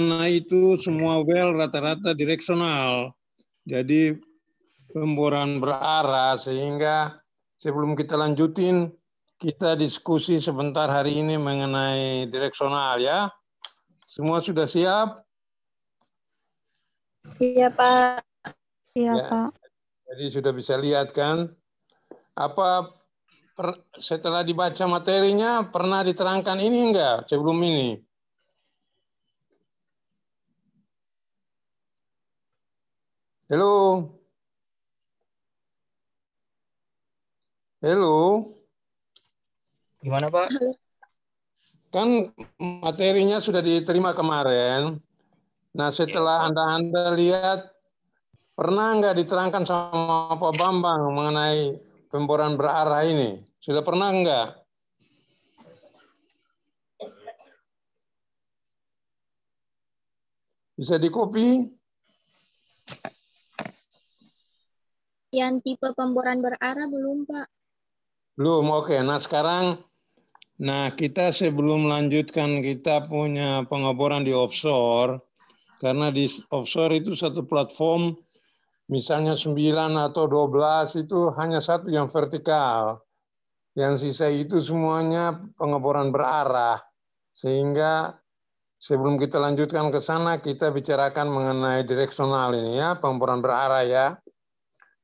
Karena itu semua well rata-rata direksional. Jadi pemboran berarah sehingga sebelum kita lanjutin kita diskusi sebentar hari ini mengenai direksional ya. Semua sudah siap? Iya, Pak. Iya, ya. Pak. Jadi sudah bisa lihat kan apa setelah dibaca materinya pernah diterangkan ini enggak sebelum ini? Hello. Hello. Gimana Pak? Kan materinya sudah diterima kemarin. Nah setelah Anda-Anda iya, ya, lihat, pernah nggak diterangkan sama Pak Bambang mengenai pemboran berarah ini? Sudah pernah nggak? Bisa dikopi? yang tipe pemboran berarah belum, Pak? Belum, oke. Okay. Nah, sekarang nah kita sebelum lanjutkan kita punya pengeboran di offshore karena di offshore itu satu platform misalnya 9 atau 12 itu hanya satu yang vertikal. Yang sisa itu semuanya pengeboran berarah. Sehingga sebelum kita lanjutkan ke sana kita bicarakan mengenai direksional ini ya, pengeboran berarah ya.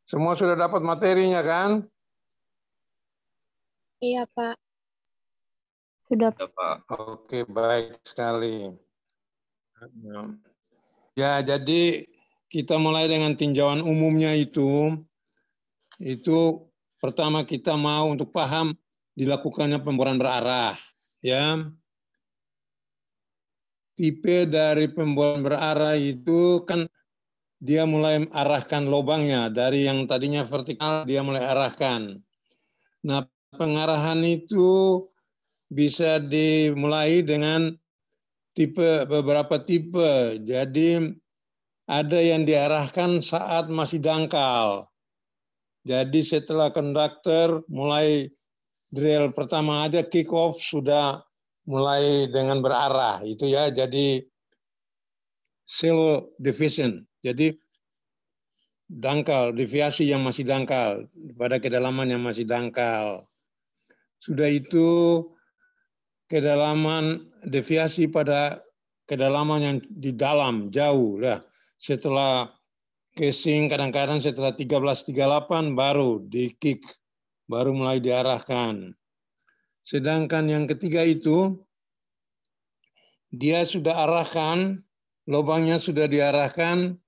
Semua sudah dapat materinya kan? Iya, Pak. Sudah, Pak. Oke, baik sekali. Ya, jadi kita mulai dengan tinjauan umumnya itu. Itu pertama kita mau untuk paham dilakukannya pemboran berarah, ya. Tipe dari pemboran berarah itu kan dia mulai arahkan lubangnya dari yang tadinya vertikal dia mulai arahkan. Nah, pengarahan itu bisa dimulai dengan tipe beberapa tipe. Jadi ada yang diarahkan saat masih dangkal. Jadi setelah konduktor mulai drill pertama aja kick off sudah mulai dengan berarah itu ya. Jadi silo division. Jadi dangkal, deviasi yang masih dangkal, pada kedalaman yang masih dangkal. Sudah itu kedalaman deviasi pada kedalaman yang di dalam, jauh. Lah. Setelah casing, kadang-kadang setelah 13.38 baru di kick, baru mulai diarahkan. Sedangkan yang ketiga itu, dia sudah arahkan, lubangnya sudah diarahkan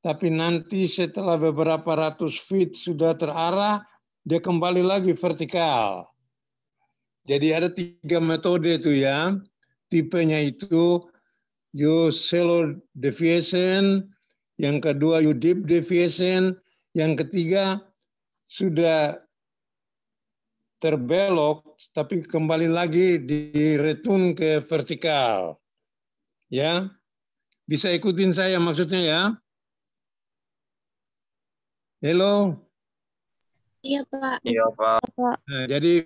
tapi nanti setelah beberapa ratus feet sudah terarah, dia kembali lagi vertikal. Jadi ada tiga metode itu ya. Tipenya itu you shallow deviation, yang kedua you deep deviation, yang ketiga sudah terbelok tapi kembali lagi di return ke vertikal. Ya. Bisa ikutin saya maksudnya ya. Hello. Iya Pak. Iya Pak. Nah, jadi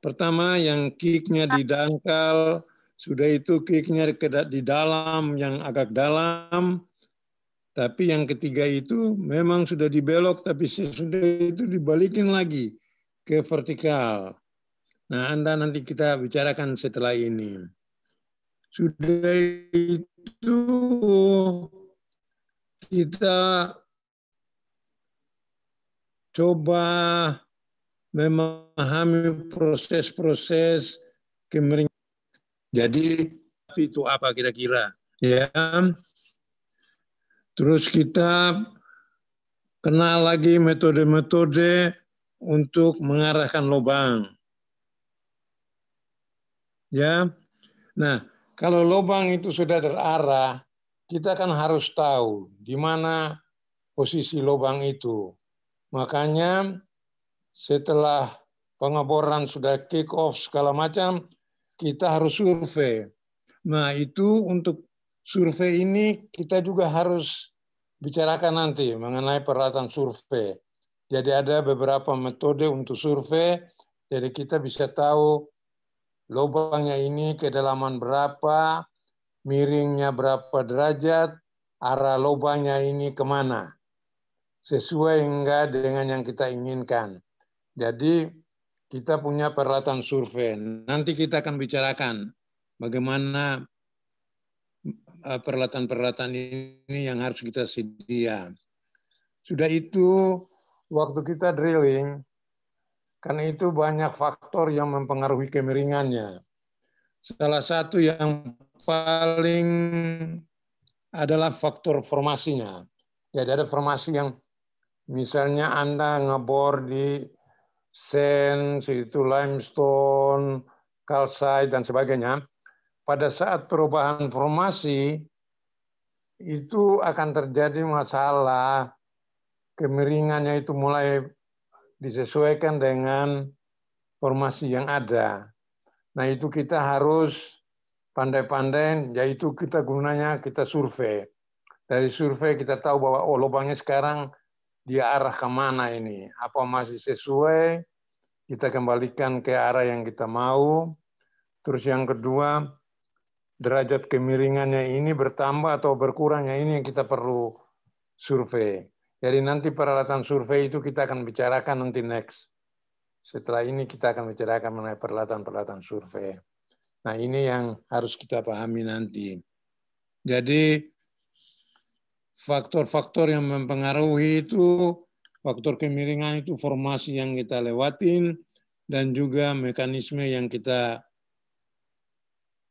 pertama yang kicknya di dangkal, sudah itu kicknya di dalam yang agak dalam, tapi yang ketiga itu memang sudah dibelok, tapi sudah itu dibalikin lagi ke vertikal. Nah, Anda nanti kita bicarakan setelah ini. Sudah itu kita coba memahami proses-proses kemeringan. Jadi itu apa kira-kira? Ya. Terus kita kenal lagi metode-metode untuk mengarahkan lubang. Ya. Nah, kalau lubang itu sudah terarah, kita kan harus tahu di mana posisi lubang itu. Makanya setelah pengeboran sudah kick off segala macam, kita harus survei. Nah itu untuk survei ini kita juga harus bicarakan nanti mengenai peralatan survei. Jadi ada beberapa metode untuk survei, jadi kita bisa tahu lubangnya ini kedalaman berapa, miringnya berapa derajat, arah lubangnya ini kemana sesuai enggak dengan yang kita inginkan. Jadi kita punya peralatan survei. Nanti kita akan bicarakan bagaimana eh, peralatan-peralatan ini yang harus kita sedia. Sudah itu waktu kita drilling, karena itu banyak faktor yang mempengaruhi kemiringannya. Salah satu yang paling adalah faktor formasinya. Jadi ada formasi yang Misalnya Anda ngebor di sand, situ limestone, calcite dan sebagainya. Pada saat perubahan formasi, itu akan terjadi masalah kemiringannya itu mulai disesuaikan dengan formasi yang ada. Nah itu kita harus pandai-pandai, yaitu kita gunanya kita survei. Dari survei kita tahu bahwa oh lubangnya sekarang dia arah kemana ini. Apa masih sesuai, kita kembalikan ke arah yang kita mau. Terus yang kedua, derajat kemiringannya ini bertambah atau berkurangnya ini yang kita perlu survei. Jadi nanti peralatan survei itu kita akan bicarakan nanti next. Setelah ini kita akan bicarakan mengenai peralatan-peralatan survei. Nah ini yang harus kita pahami nanti. Jadi faktor-faktor yang mempengaruhi itu, faktor kemiringan itu formasi yang kita lewatin, dan juga mekanisme yang kita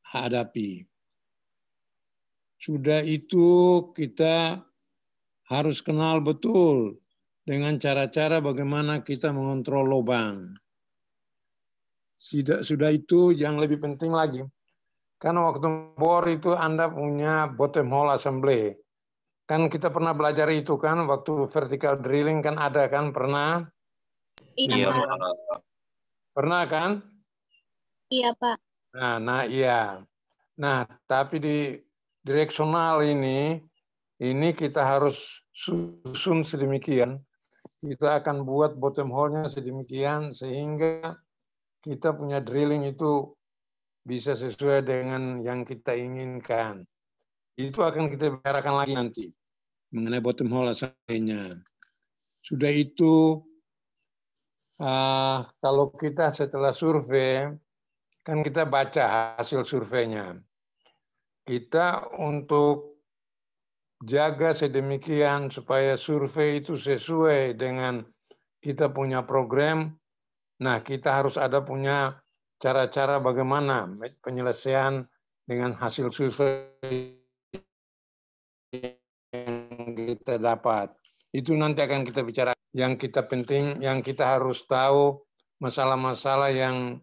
hadapi. Sudah itu kita harus kenal betul dengan cara-cara bagaimana kita mengontrol lubang. Sudah, sudah itu yang lebih penting lagi. Karena waktu bor itu Anda punya bottom hole assembly. Kan kita pernah belajar itu kan waktu vertical drilling kan ada kan pernah? Iya. iya pernah kan? Iya pak. Nah, nah iya. Nah tapi di direksional ini ini kita harus susun sedemikian. Kita akan buat bottom hole-nya sedemikian sehingga kita punya drilling itu bisa sesuai dengan yang kita inginkan. Itu akan kita bicarakan lagi nanti mengenai bottom hole asalnya. Sudah itu uh, kalau kita setelah survei kan kita baca hasil surveinya. Kita untuk jaga sedemikian supaya survei itu sesuai dengan kita punya program. Nah, kita harus ada punya cara-cara bagaimana penyelesaian dengan hasil survei yang kita dapat. Itu nanti akan kita bicara. Yang kita penting, yang kita harus tahu masalah-masalah yang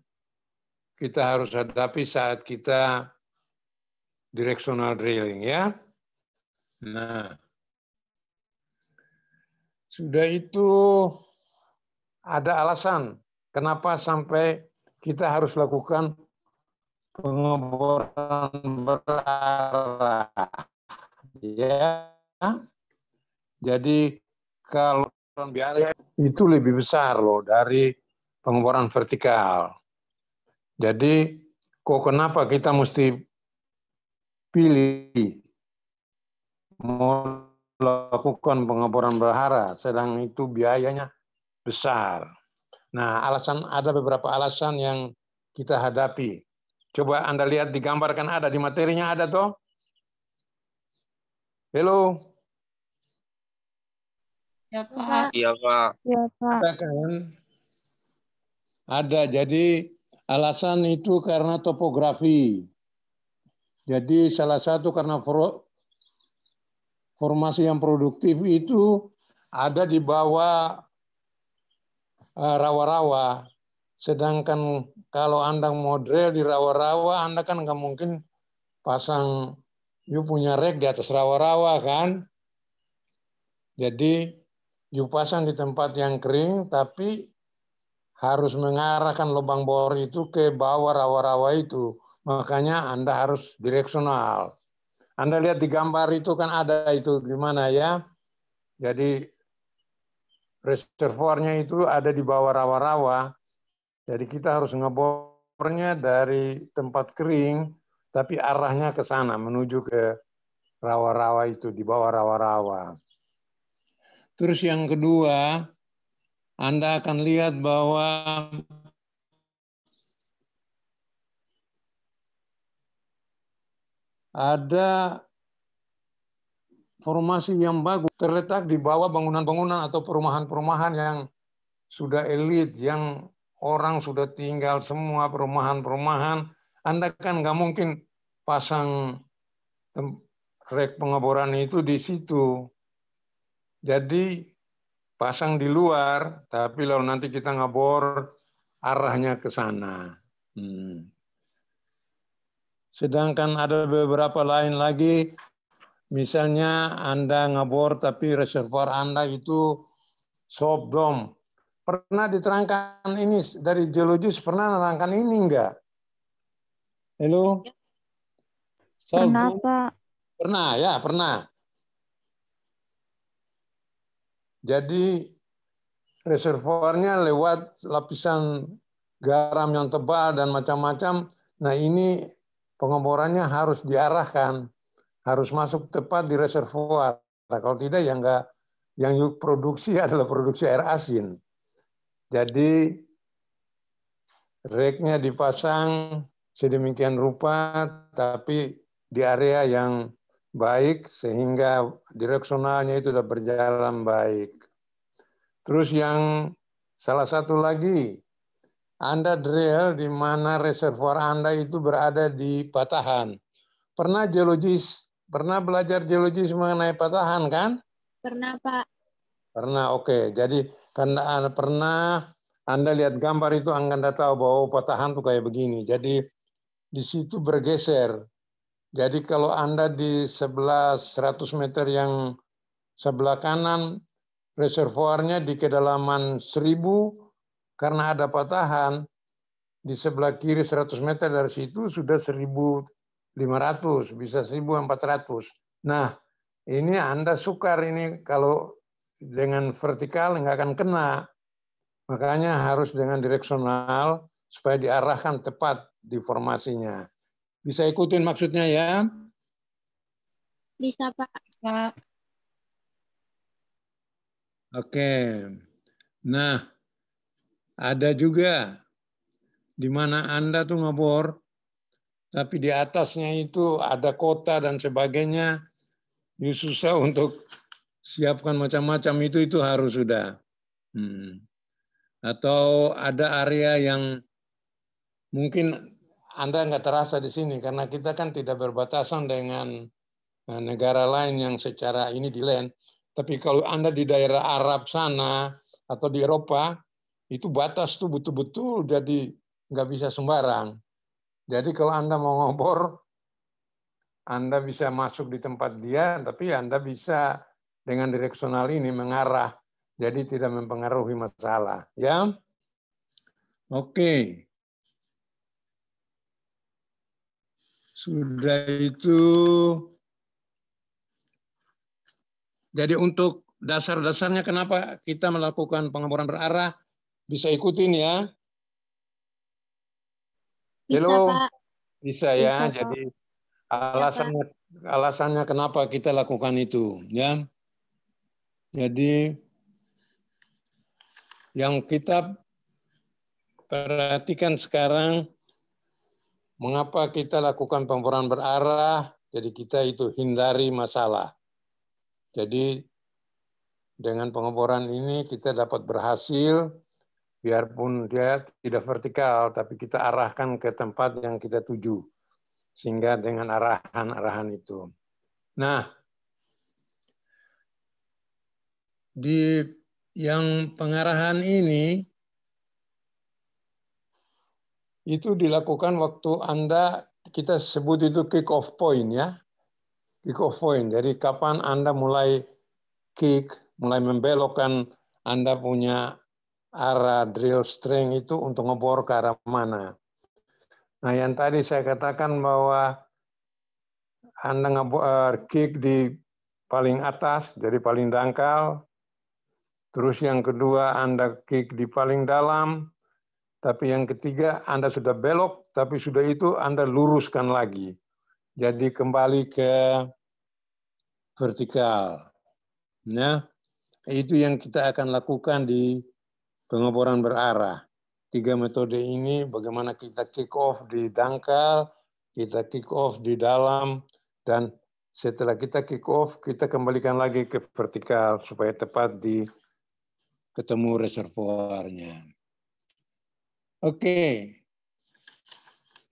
kita harus hadapi saat kita directional drilling ya. Nah, sudah itu ada alasan kenapa sampai kita harus lakukan pengeboran berarah. Ya. Jadi kalau biaya itu lebih besar loh dari pengeluaran vertikal. Jadi kok kenapa kita mesti pilih melakukan pengeboran berhara, sedang itu biayanya besar. Nah, alasan ada beberapa alasan yang kita hadapi. Coba Anda lihat digambarkan ada di materinya ada toh? Halo. Ya Pak. Iya Pak. Iya Pak. Ada, kan? Ada. Jadi alasan itu karena topografi. Jadi salah satu karena formasi yang produktif itu ada di bawah eh, rawa-rawa. Sedangkan kalau Anda model di rawa-rawa, Anda kan nggak mungkin pasang you punya rek di atas rawa-rawa kan. Jadi you pasang di tempat yang kering tapi harus mengarahkan lubang bor itu ke bawah rawa-rawa itu. Makanya Anda harus direksional. Anda lihat di gambar itu kan ada itu gimana ya. Jadi reservoirnya itu ada di bawah rawa-rawa. Jadi kita harus ngebornya dari tempat kering tapi arahnya ke sana menuju ke rawa-rawa itu di bawah rawa-rawa. Terus yang kedua, Anda akan lihat bahwa ada formasi yang bagus terletak di bawah bangunan-bangunan atau perumahan-perumahan yang sudah elit, yang orang sudah tinggal semua perumahan-perumahan anda kan nggak mungkin pasang rek pengeboran itu di situ. Jadi pasang di luar, tapi kalau nanti kita ngebor arahnya ke sana. Hmm. Sedangkan ada beberapa lain lagi, misalnya Anda ngebor tapi reservoir Anda itu soft dome. Pernah diterangkan ini dari geologis, pernah menerangkan ini enggak? Halo. Ya. So, pernah, Pak. Pernah, ya, pernah. Jadi reservoirnya lewat lapisan garam yang tebal dan macam-macam. Nah, ini pengeborannya harus diarahkan, harus masuk tepat di reservoir. Nah, kalau tidak ya enggak yang produksi adalah produksi air asin. Jadi reknya dipasang sedemikian rupa, tapi di area yang baik sehingga direksionalnya itu sudah berjalan baik. Terus yang salah satu lagi, Anda drill di mana reservoir Anda itu berada di patahan. Pernah geologis, pernah belajar geologis mengenai patahan kan? Pernah Pak. Pernah, oke. Okay. Jadi karena pernah Anda lihat gambar itu Anda tahu bahwa patahan itu kayak begini. Jadi di situ bergeser. Jadi kalau Anda di sebelah 100 meter yang sebelah kanan, reservoirnya di kedalaman 1000 karena ada patahan, di sebelah kiri 100 meter dari situ sudah 1500, bisa 1400. Nah, ini Anda sukar ini kalau dengan vertikal nggak akan kena. Makanya harus dengan direksional supaya diarahkan tepat di Bisa ikutin maksudnya ya? Bisa, Pak. Pak. Oke. Nah, ada juga di mana Anda tuh ngebor, tapi di atasnya itu ada kota dan sebagainya. You susah untuk siapkan macam-macam itu itu harus sudah. Hmm. Atau ada area yang mungkin anda nggak terasa di sini karena kita kan tidak berbatasan dengan eh, negara lain yang secara ini di land. Tapi kalau Anda di daerah Arab sana atau di Eropa, itu batas tuh betul-betul jadi nggak bisa sembarang. Jadi kalau Anda mau ngobor, Anda bisa masuk di tempat dia, tapi Anda bisa dengan direksional ini mengarah. Jadi tidak mempengaruhi masalah. Ya, Oke. Sudah itu jadi untuk dasar-dasarnya kenapa kita melakukan pengaburan berarah bisa ikutin ya. Halo. Bisa, ya. Jadi iya, alasannya alasannya kenapa kita lakukan itu ya. Jadi yang kita perhatikan sekarang Mengapa kita lakukan pemboran berarah? Jadi kita itu hindari masalah. Jadi dengan pengeboran ini kita dapat berhasil biarpun dia tidak vertikal tapi kita arahkan ke tempat yang kita tuju sehingga dengan arahan-arahan itu. Nah, di yang pengarahan ini itu dilakukan waktu Anda, kita sebut itu kick off point ya. Kick off point, jadi kapan Anda mulai kick, mulai membelokkan Anda punya arah drill string itu untuk ngebor ke arah mana. Nah yang tadi saya katakan bahwa Anda ngebor eh, kick di paling atas, jadi paling dangkal. Terus yang kedua Anda kick di paling dalam, tapi yang ketiga, Anda sudah belok, tapi sudah itu Anda luruskan lagi. Jadi kembali ke vertikal. Ya, itu yang kita akan lakukan di pengeboran berarah. Tiga metode ini bagaimana kita kick off di dangkal, kita kick off di dalam, dan setelah kita kick off, kita kembalikan lagi ke vertikal supaya tepat di ketemu reservoirnya. Oke.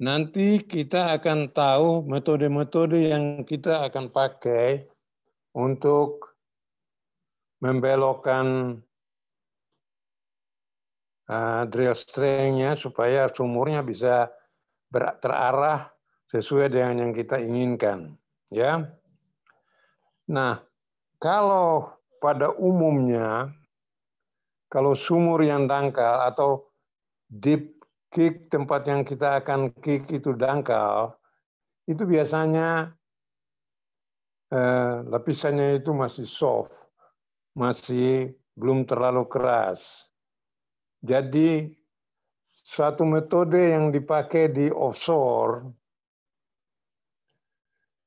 Nanti kita akan tahu metode-metode yang kita akan pakai untuk membelokkan uh, drill stringnya supaya sumurnya bisa terarah sesuai dengan yang kita inginkan. Ya. Nah, kalau pada umumnya kalau sumur yang dangkal atau deep kick, tempat yang kita akan kick itu dangkal, itu biasanya eh, lapisannya itu masih soft, masih belum terlalu keras. Jadi satu metode yang dipakai di offshore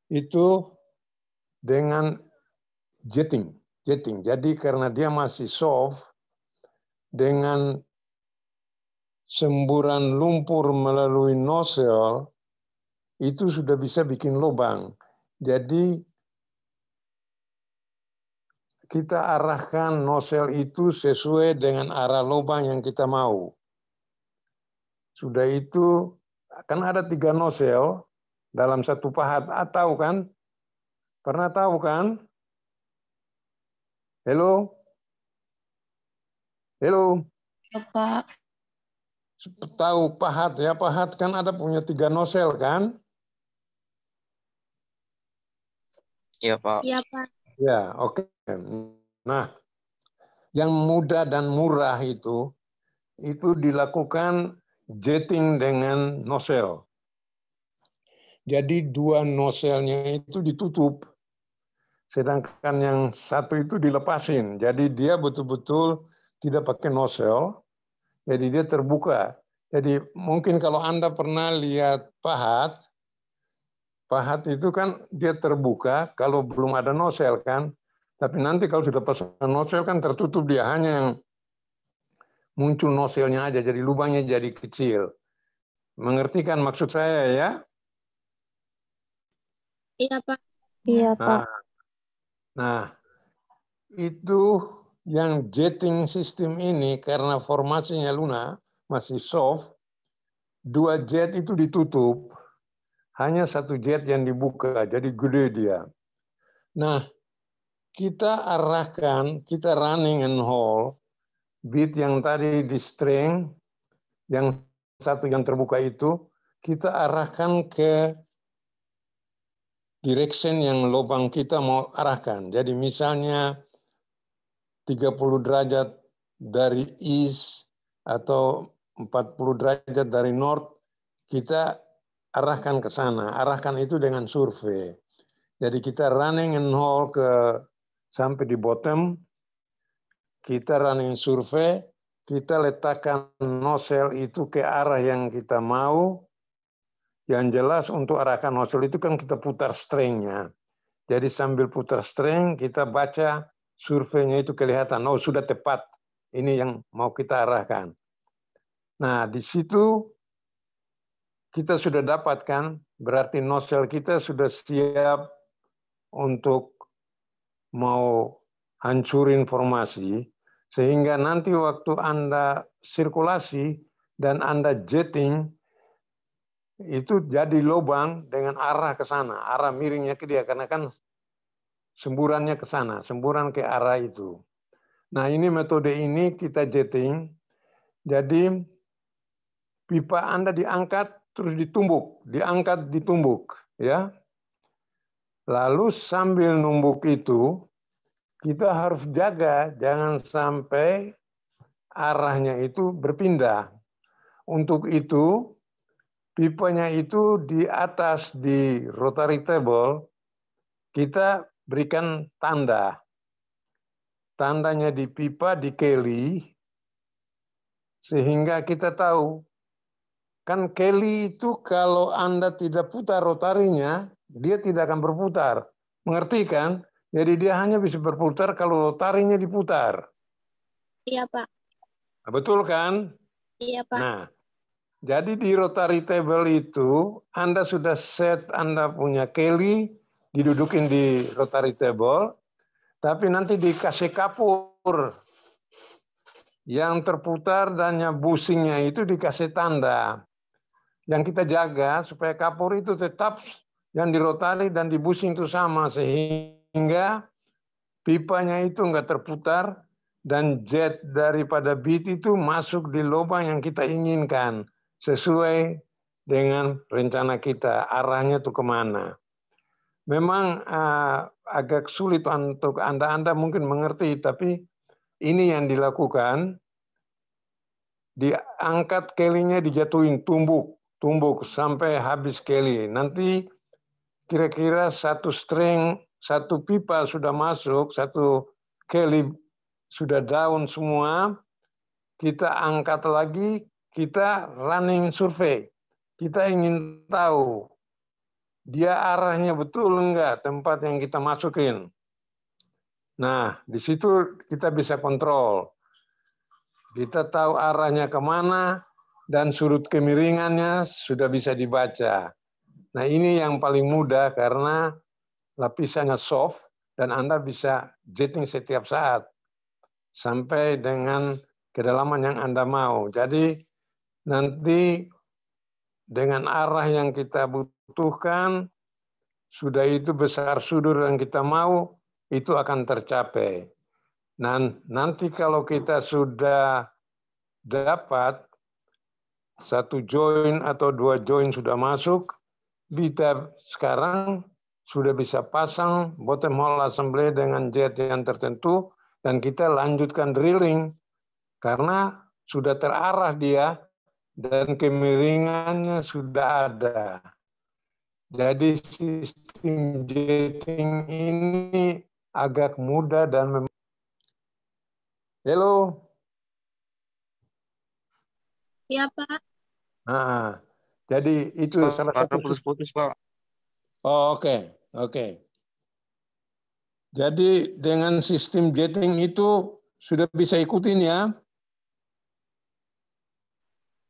itu dengan jetting, jetting. Jadi karena dia masih soft dengan semburan lumpur melalui nozzle itu sudah bisa bikin lubang. Jadi kita arahkan nozzle itu sesuai dengan arah lubang yang kita mau. Sudah itu kan ada tiga nozzle dalam satu pahat. atau ah, kan? Pernah tahu kan? Halo? Halo? Ya, Pak tahu pahat ya pahat kan ada punya tiga nosel kan ya pak iya pak ya oke okay. nah yang mudah dan murah itu itu dilakukan jetting dengan nosel jadi dua noselnya itu ditutup sedangkan yang satu itu dilepasin jadi dia betul-betul tidak pakai nosel jadi dia terbuka. Jadi mungkin kalau Anda pernah lihat pahat, pahat itu kan dia terbuka kalau belum ada nosel kan. Tapi nanti kalau sudah pasang nosel kan tertutup dia hanya yang muncul noselnya aja, jadi lubangnya jadi kecil. Mengerti kan maksud saya ya? Iya Pak. Iya Pak. Nah, nah itu yang jetting sistem ini karena formasinya Luna masih soft, dua jet itu ditutup, hanya satu jet yang dibuka, jadi gede dia. Nah, kita arahkan, kita running and hold, bit yang tadi di string, yang satu yang terbuka itu, kita arahkan ke direction yang lubang kita mau arahkan. Jadi misalnya 30 derajat dari east atau 40 derajat dari north, kita arahkan ke sana. Arahkan itu dengan survei. Jadi kita running and haul ke sampai di bottom, kita running survei, kita letakkan nozzle itu ke arah yang kita mau. Yang jelas untuk arahkan nozzle itu kan kita putar stringnya. Jadi sambil putar string kita baca surveinya itu kelihatan, oh sudah tepat, ini yang mau kita arahkan. Nah, di situ kita sudah dapatkan, berarti nosel kita sudah siap untuk mau hancur informasi, sehingga nanti waktu Anda sirkulasi dan Anda jetting, itu jadi lubang dengan arah ke sana, arah miringnya ke dia, karena kan semburannya ke sana, semburan ke arah itu. Nah ini metode ini kita jetting, jadi pipa Anda diangkat terus ditumbuk, diangkat ditumbuk, ya. Lalu sambil numbuk itu kita harus jaga jangan sampai arahnya itu berpindah. Untuk itu pipanya itu di atas di rotary table kita berikan tanda. Tandanya di pipa, di keli, sehingga kita tahu. Kan keli itu kalau Anda tidak putar rotarinya, dia tidak akan berputar. Mengerti kan? Jadi dia hanya bisa berputar kalau rotarinya diputar. Iya, Pak. Nah, betul kan? Iya, Pak. Nah, jadi di rotary table itu Anda sudah set Anda punya keli, didudukin di rotary table, tapi nanti dikasih kapur yang terputar dan busingnya itu dikasih tanda yang kita jaga supaya kapur itu tetap yang dirotari dan dibusing itu sama sehingga pipanya itu enggak terputar dan jet daripada bit itu masuk di lubang yang kita inginkan sesuai dengan rencana kita arahnya tuh kemana memang uh, agak sulit untuk Anda-Anda mungkin mengerti, tapi ini yang dilakukan, diangkat kelinya dijatuhin, tumbuk, tumbuk sampai habis keli. Nanti kira-kira satu string, satu pipa sudah masuk, satu keli sudah down semua, kita angkat lagi, kita running survei. Kita ingin tahu dia arahnya betul enggak tempat yang kita masukin. Nah, di situ kita bisa kontrol. Kita tahu arahnya kemana dan sudut kemiringannya sudah bisa dibaca. Nah, ini yang paling mudah karena lapisannya soft dan Anda bisa jetting setiap saat sampai dengan kedalaman yang Anda mau. Jadi nanti dengan arah yang kita butuh butuhkan, sudah itu besar sudur yang kita mau, itu akan tercapai. Nah, nanti kalau kita sudah dapat satu join atau dua join sudah masuk, kita sekarang sudah bisa pasang bottom hole assembly dengan jet yang tertentu, dan kita lanjutkan drilling karena sudah terarah dia dan kemiringannya sudah ada. Jadi sistem dating ini agak mudah dan mem Halo. Iya, Pak. Nah, jadi itu Pak, salah satu plus putus Pak. Oh, oke. Okay. Oke. Okay. Jadi dengan sistem dating itu sudah bisa ikutin ya?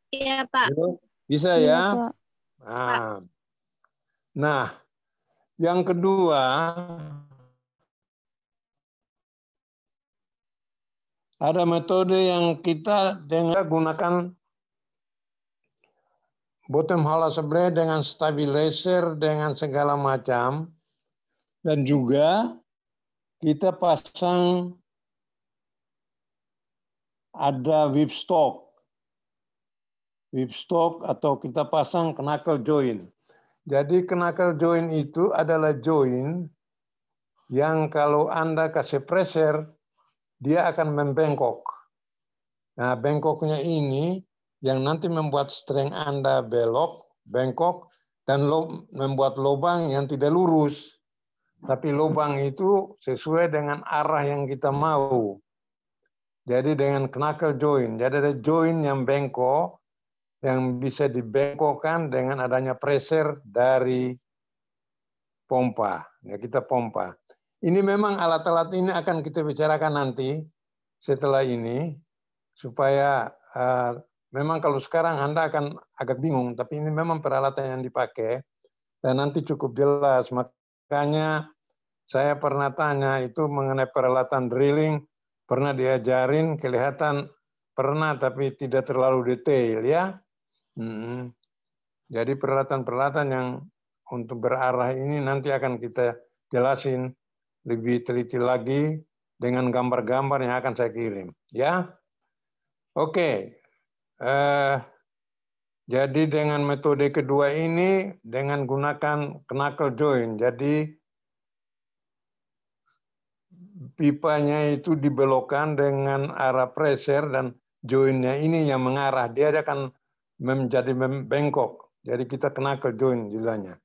Iya, Pak. Bisa ya? ya Pak. Nah. Nah, yang kedua ada metode yang kita dengan gunakan bottom hollow sebelah dengan stabilizer dengan segala macam dan juga kita pasang ada whipstock whipstock atau kita pasang knuckle joint jadi kenakal join itu adalah join yang kalau Anda kasih pressure, dia akan membengkok. Nah, bengkoknya ini yang nanti membuat string Anda belok, bengkok, dan lo, membuat lubang yang tidak lurus. Tapi lubang itu sesuai dengan arah yang kita mau. Jadi dengan knuckle join, Jadi ada joint yang bengkok, yang bisa dibengkokkan dengan adanya pressure dari pompa. Ya, kita pompa. Ini memang alat-alat ini akan kita bicarakan nanti setelah ini supaya uh, memang kalau sekarang Anda akan agak bingung, tapi ini memang peralatan yang dipakai dan nanti cukup jelas. Makanya saya pernah tanya itu mengenai peralatan drilling, pernah diajarin kelihatan pernah tapi tidak terlalu detail ya. Hmm. Jadi peralatan-peralatan yang untuk berarah ini nanti akan kita jelasin lebih teliti lagi dengan gambar-gambar yang akan saya kirim. Ya, oke. Okay. Uh, eh, jadi dengan metode kedua ini dengan gunakan knuckle join. Jadi pipanya itu dibelokkan dengan arah pressure dan joinnya ini yang mengarah. Dia akan menjadi bengkok. Jadi kita kena join jilanya.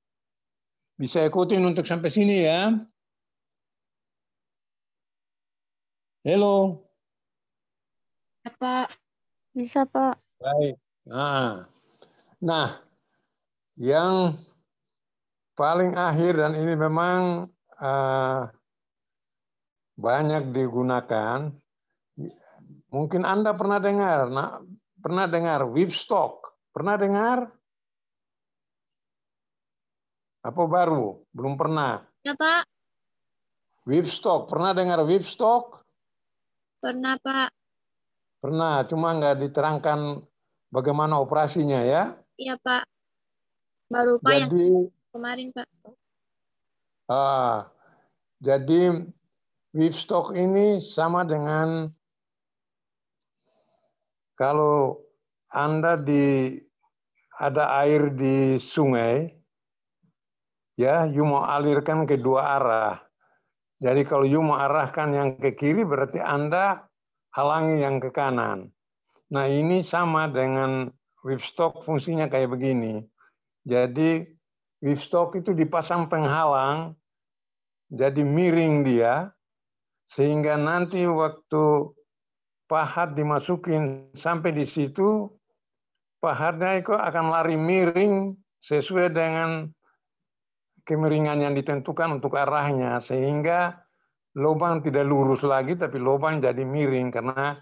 Bisa ikutin untuk sampai sini ya. Halo. Apa? Bisa, Pak. Baik. Nah, nah, yang paling akhir dan ini memang eh, banyak digunakan. Mungkin Anda pernah dengar, nah, Pernah dengar Wipstock? Pernah dengar? Apa baru? Belum pernah. Ya, Pak. Wipstock. Pernah dengar Wipstock? Pernah, Pak. Pernah, cuma nggak diterangkan bagaimana operasinya ya? Iya, Pak. Baru Pak jadi, yang kemarin, Pak. Ah, jadi Wipstock ini sama dengan kalau Anda di ada air di sungai, ya, you mau alirkan ke dua arah. Jadi kalau you mau arahkan yang ke kiri berarti Anda halangi yang ke kanan. Nah ini sama dengan whipstock fungsinya kayak begini. Jadi whipstock itu dipasang penghalang, jadi miring dia, sehingga nanti waktu pahat dimasukin sampai di situ, pahatnya itu akan lari miring sesuai dengan kemiringan yang ditentukan untuk arahnya, sehingga lubang tidak lurus lagi, tapi lubang jadi miring karena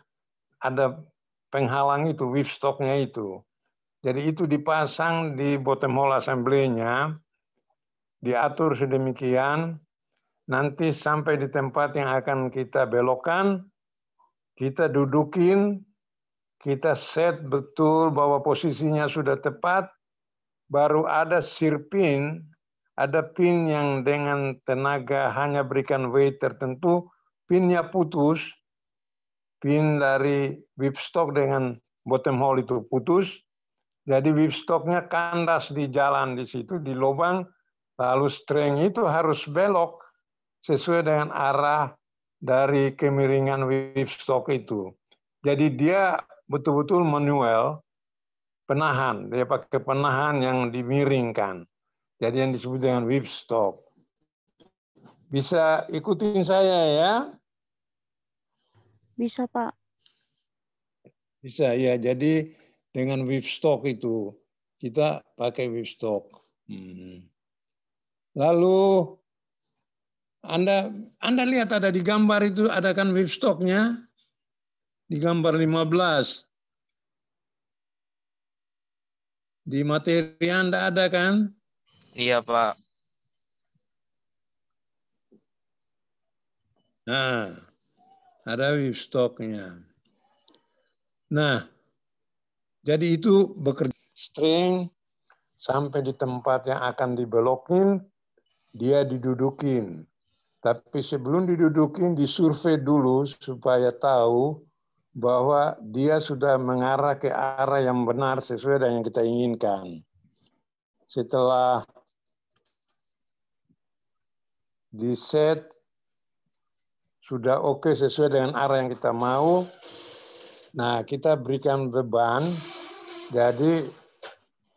ada penghalang itu, whipstocknya itu. Jadi itu dipasang di bottom hole assembly-nya, diatur sedemikian, nanti sampai di tempat yang akan kita belokkan, kita dudukin, kita set betul bahwa posisinya sudah tepat, baru ada sirpin, ada pin yang dengan tenaga hanya berikan weight tertentu, pinnya putus, pin dari whipstock dengan bottom hole itu putus, jadi whipstocknya kandas di jalan di situ, di lubang, lalu string itu harus belok sesuai dengan arah dari kemiringan whipstock itu. Jadi dia betul-betul manual penahan, dia pakai penahan yang dimiringkan. Jadi yang disebut dengan whipstock. Bisa ikutin saya ya? Bisa, Pak. Bisa, ya. Jadi dengan whipstock itu, kita pakai whipstock. Hmm. Lalu anda Anda lihat ada di gambar itu ada kan whipstocknya di gambar 15. Di materi Anda ada kan? Iya, Pak. Nah, ada whipstocknya. Nah, jadi itu bekerja string sampai di tempat yang akan dibelokin, dia didudukin. Tapi sebelum didudukin disurvei dulu supaya tahu bahwa dia sudah mengarah ke arah yang benar sesuai dengan yang kita inginkan. Setelah di set sudah oke sesuai dengan arah yang kita mau. Nah, kita berikan beban. Jadi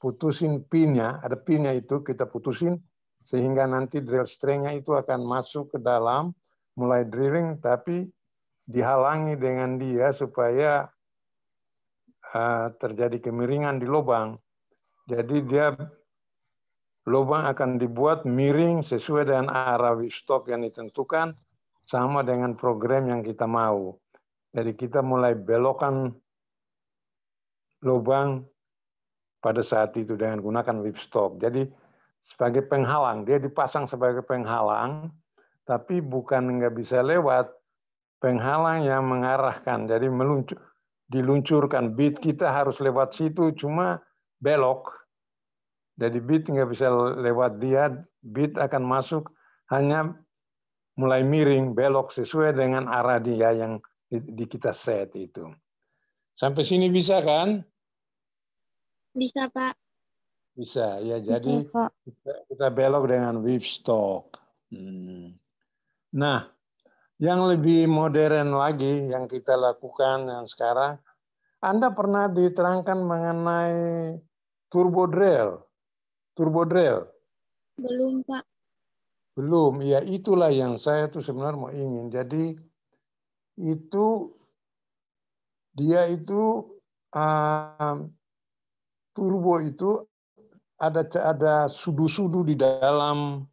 putusin pinnya, ada pinnya itu kita putusin sehingga nanti drill stringnya itu akan masuk ke dalam mulai drilling tapi dihalangi dengan dia supaya uh, terjadi kemiringan di lubang jadi dia lubang akan dibuat miring sesuai dengan arah stok yang ditentukan sama dengan program yang kita mau jadi kita mulai belokan lubang pada saat itu dengan gunakan whipstock. Jadi sebagai penghalang. Dia dipasang sebagai penghalang, tapi bukan nggak bisa lewat, penghalang yang mengarahkan. Jadi meluncur, diluncurkan. Beat kita harus lewat situ, cuma belok. Jadi beat nggak bisa lewat dia, beat akan masuk hanya mulai miring, belok sesuai dengan arah dia yang di, di kita set itu. Sampai sini bisa kan? Bisa, Pak. Bisa, ya. Jadi kita, kita belok dengan Wipstock. Hmm. Nah, yang lebih modern lagi yang kita lakukan yang sekarang, Anda pernah diterangkan mengenai turbo drill. Turbo drill. Belum, Pak. Belum, ya itulah yang saya tuh sebenarnya mau ingin. Jadi itu dia itu uh, turbo itu ada ada sudu-sudu di dalam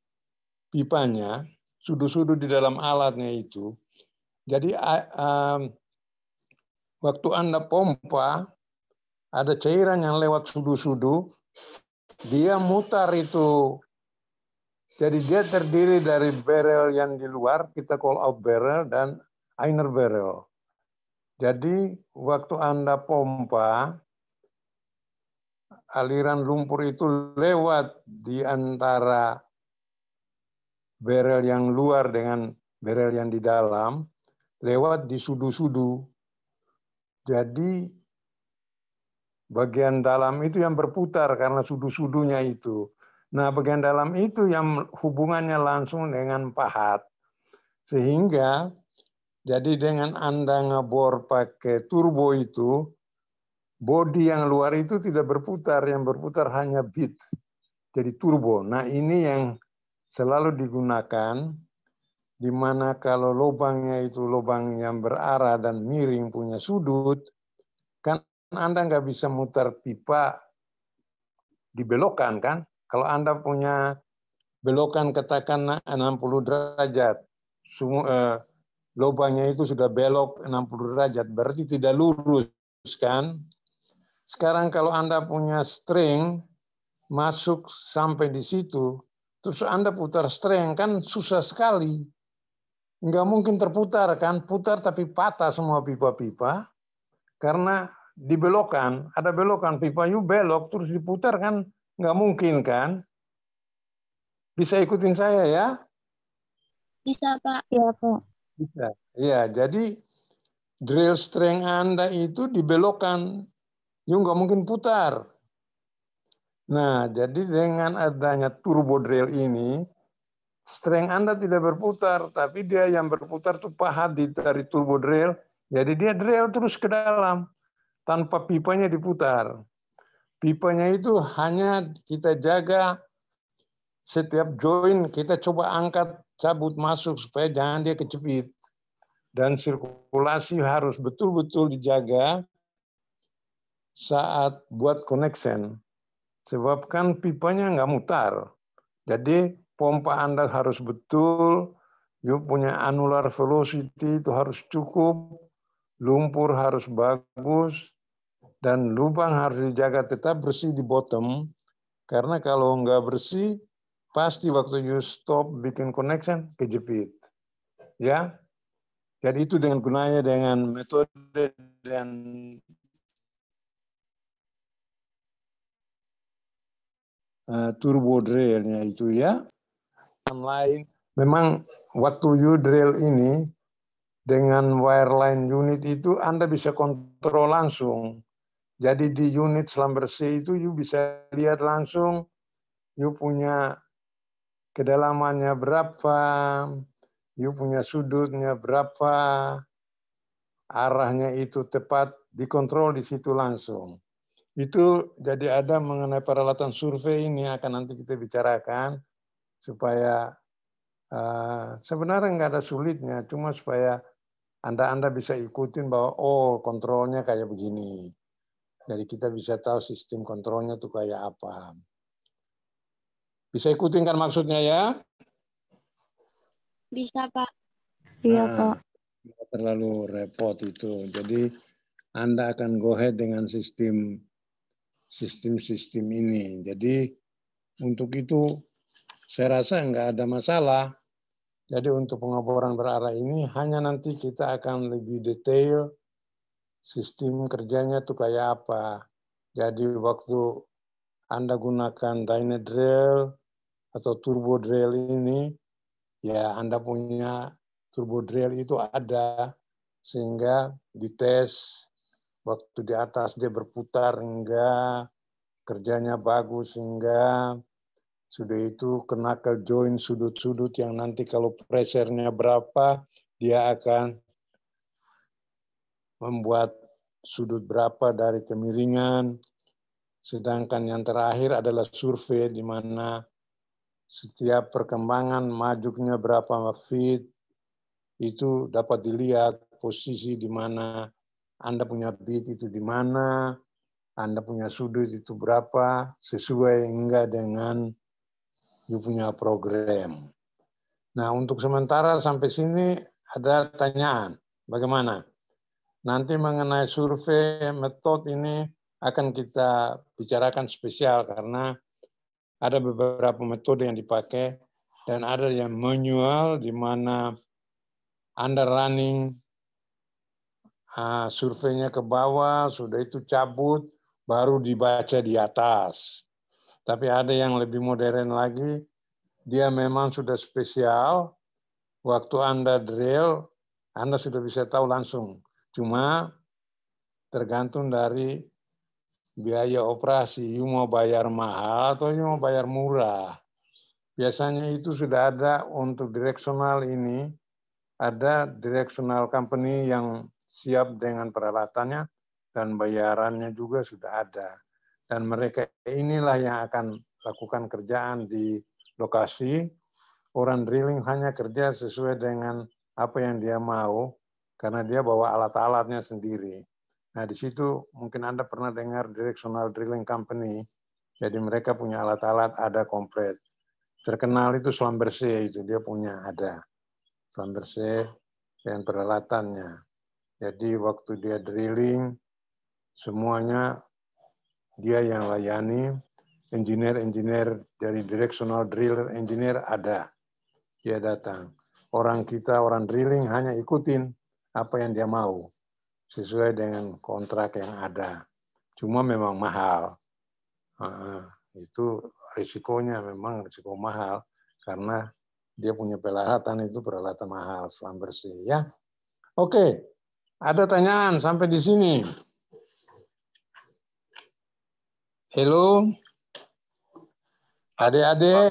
pipanya, sudu-sudu di dalam alatnya itu. Jadi waktu Anda pompa, ada cairan yang lewat sudu-sudu, dia mutar itu. Jadi dia terdiri dari barrel yang di luar, kita call out barrel dan inner barrel. Jadi waktu Anda pompa, aliran lumpur itu lewat di antara barel yang luar dengan barel yang di dalam, lewat di sudu-sudu. Jadi bagian dalam itu yang berputar karena sudu-sudunya itu. Nah, bagian dalam itu yang hubungannya langsung dengan pahat. Sehingga jadi dengan Anda ngebor pakai turbo itu, body yang luar itu tidak berputar, yang berputar hanya bit Jadi turbo. Nah ini yang selalu digunakan di mana kalau lubangnya itu lubang yang berarah dan miring punya sudut, kan Anda nggak bisa mutar pipa dibelokkan kan? Kalau Anda punya belokan katakan 60 derajat, semua eh, lubangnya itu sudah belok 60 derajat, berarti tidak lurus kan? Sekarang kalau Anda punya string masuk sampai di situ, terus Anda putar string kan susah sekali. Nggak mungkin terputar kan, putar tapi patah semua pipa-pipa karena dibelokan ada belokan pipa you belok terus diputar kan nggak mungkin kan? Bisa ikutin saya ya? Bisa Pak. Iya Pak. Bisa. ya jadi drill string Anda itu dibelokkan You nggak mungkin putar. Nah, jadi dengan adanya turbo drill ini, strength Anda tidak berputar, tapi dia yang berputar itu pahat dari turbo drill. Jadi dia drill terus ke dalam tanpa pipanya diputar. Pipanya itu hanya kita jaga setiap join kita coba angkat cabut masuk supaya jangan dia kecepit Dan sirkulasi harus betul-betul dijaga saat buat connection, sebabkan pipanya nggak mutar. Jadi pompa Anda harus betul, yuk punya annular velocity itu harus cukup, lumpur harus bagus, dan lubang harus dijaga tetap bersih di bottom, karena kalau nggak bersih, pasti waktu you stop bikin connection, kejepit. Ya, jadi itu dengan gunanya dengan metode dan Eh, turbo drillnya itu ya. Yang lain, memang waktu you drill ini dengan wireline unit itu Anda bisa kontrol langsung. Jadi di unit selam bersih itu you bisa lihat langsung you punya kedalamannya berapa, you punya sudutnya berapa, arahnya itu tepat dikontrol di situ langsung. Itu jadi ada mengenai peralatan survei ini akan nanti kita bicarakan supaya uh, sebenarnya nggak ada sulitnya, cuma supaya anda-anda bisa ikutin bahwa oh kontrolnya kayak begini. Jadi kita bisa tahu sistem kontrolnya tuh kayak apa. Bisa ikutin kan maksudnya ya? Bisa Pak. Iya nah, Pak. Terlalu repot itu. Jadi Anda akan go ahead dengan sistem sistem-sistem ini. Jadi untuk itu saya rasa nggak ada masalah. Jadi untuk pengaburan berarah ini hanya nanti kita akan lebih detail sistem kerjanya tuh kayak apa. Jadi waktu Anda gunakan Dyna Drill atau Turbo Drill ini, ya Anda punya Turbo Drill itu ada sehingga dites waktu di atas dia berputar enggak, kerjanya bagus enggak, sudah itu kena ke join sudut-sudut yang nanti kalau pressure berapa, dia akan membuat sudut berapa dari kemiringan. Sedangkan yang terakhir adalah survei di mana setiap perkembangan majuknya berapa feet itu dapat dilihat posisi di mana anda punya bit itu di mana, Anda punya sudut itu berapa, sesuai enggak dengan you punya program. Nah, untuk sementara sampai sini ada tanyaan. Bagaimana? Nanti mengenai survei metode ini akan kita bicarakan spesial karena ada beberapa metode yang dipakai dan ada yang manual di mana Anda running uh, surveinya ke bawah, sudah itu cabut, baru dibaca di atas. Tapi ada yang lebih modern lagi, dia memang sudah spesial. Waktu Anda drill, Anda sudah bisa tahu langsung. Cuma tergantung dari biaya operasi. You mau bayar mahal atau you mau bayar murah. Biasanya itu sudah ada untuk direksional ini, ada direksional company yang siap dengan peralatannya, dan bayarannya juga sudah ada. Dan mereka inilah yang akan lakukan kerjaan di lokasi. Orang drilling hanya kerja sesuai dengan apa yang dia mau, karena dia bawa alat-alatnya sendiri. Nah, di situ mungkin Anda pernah dengar Directional Drilling Company. Jadi mereka punya alat-alat ada komplit. Terkenal itu Schlumberger itu dia punya ada. Schlumberger dan peralatannya. Jadi waktu dia drilling, semuanya dia yang layani. Engineer-engineer dari directional driller engineer ada. Dia datang. Orang kita, orang drilling hanya ikutin apa yang dia mau. Sesuai dengan kontrak yang ada. Cuma memang mahal. Nah, itu risikonya memang risiko mahal. Karena dia punya peralatan itu peralatan mahal selam bersih ya. Oke, okay. Ada tanyaan sampai di sini? Halo? Adik-adik?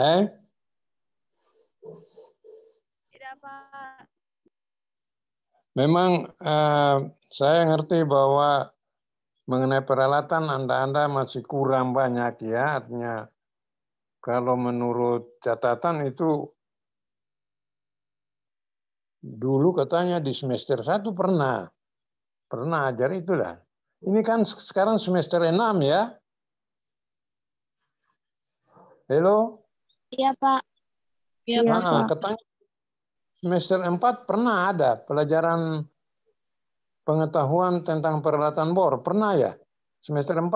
Eh? Tidak, Pak. Memang eh, saya ngerti bahwa mengenai peralatan Anda-Anda masih kurang banyak ya, artinya kalau menurut catatan itu Dulu katanya di semester satu pernah. Pernah ajar itulah. Ini kan sekarang semester enam ya. Halo? Iya, Pak. Iya, nah, Pak. Katanya semester 4 pernah ada pelajaran pengetahuan tentang peralatan bor. Pernah ya? Semester 4?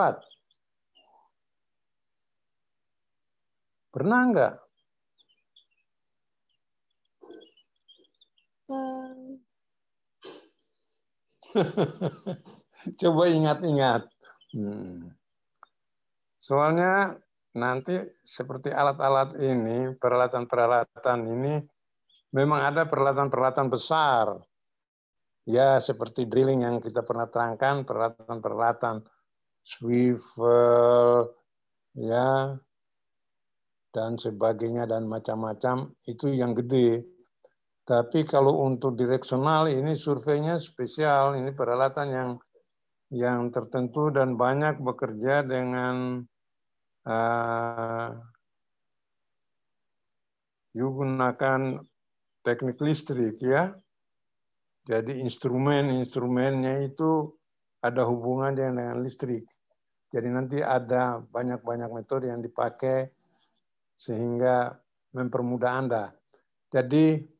Pernah enggak? Coba ingat-ingat. Hmm. Soalnya nanti seperti alat-alat ini, peralatan-peralatan ini, memang ada peralatan-peralatan besar. Ya, seperti drilling yang kita pernah terangkan, peralatan-peralatan swivel, ya, dan sebagainya, dan macam-macam, itu yang gede. Tapi kalau untuk direksional ini surveinya spesial, ini peralatan yang yang tertentu dan banyak bekerja dengan uh, eh, gunakan teknik listrik ya. Jadi instrumen-instrumennya itu ada hubungan dengan listrik. Jadi nanti ada banyak-banyak metode yang dipakai sehingga mempermudah Anda. Jadi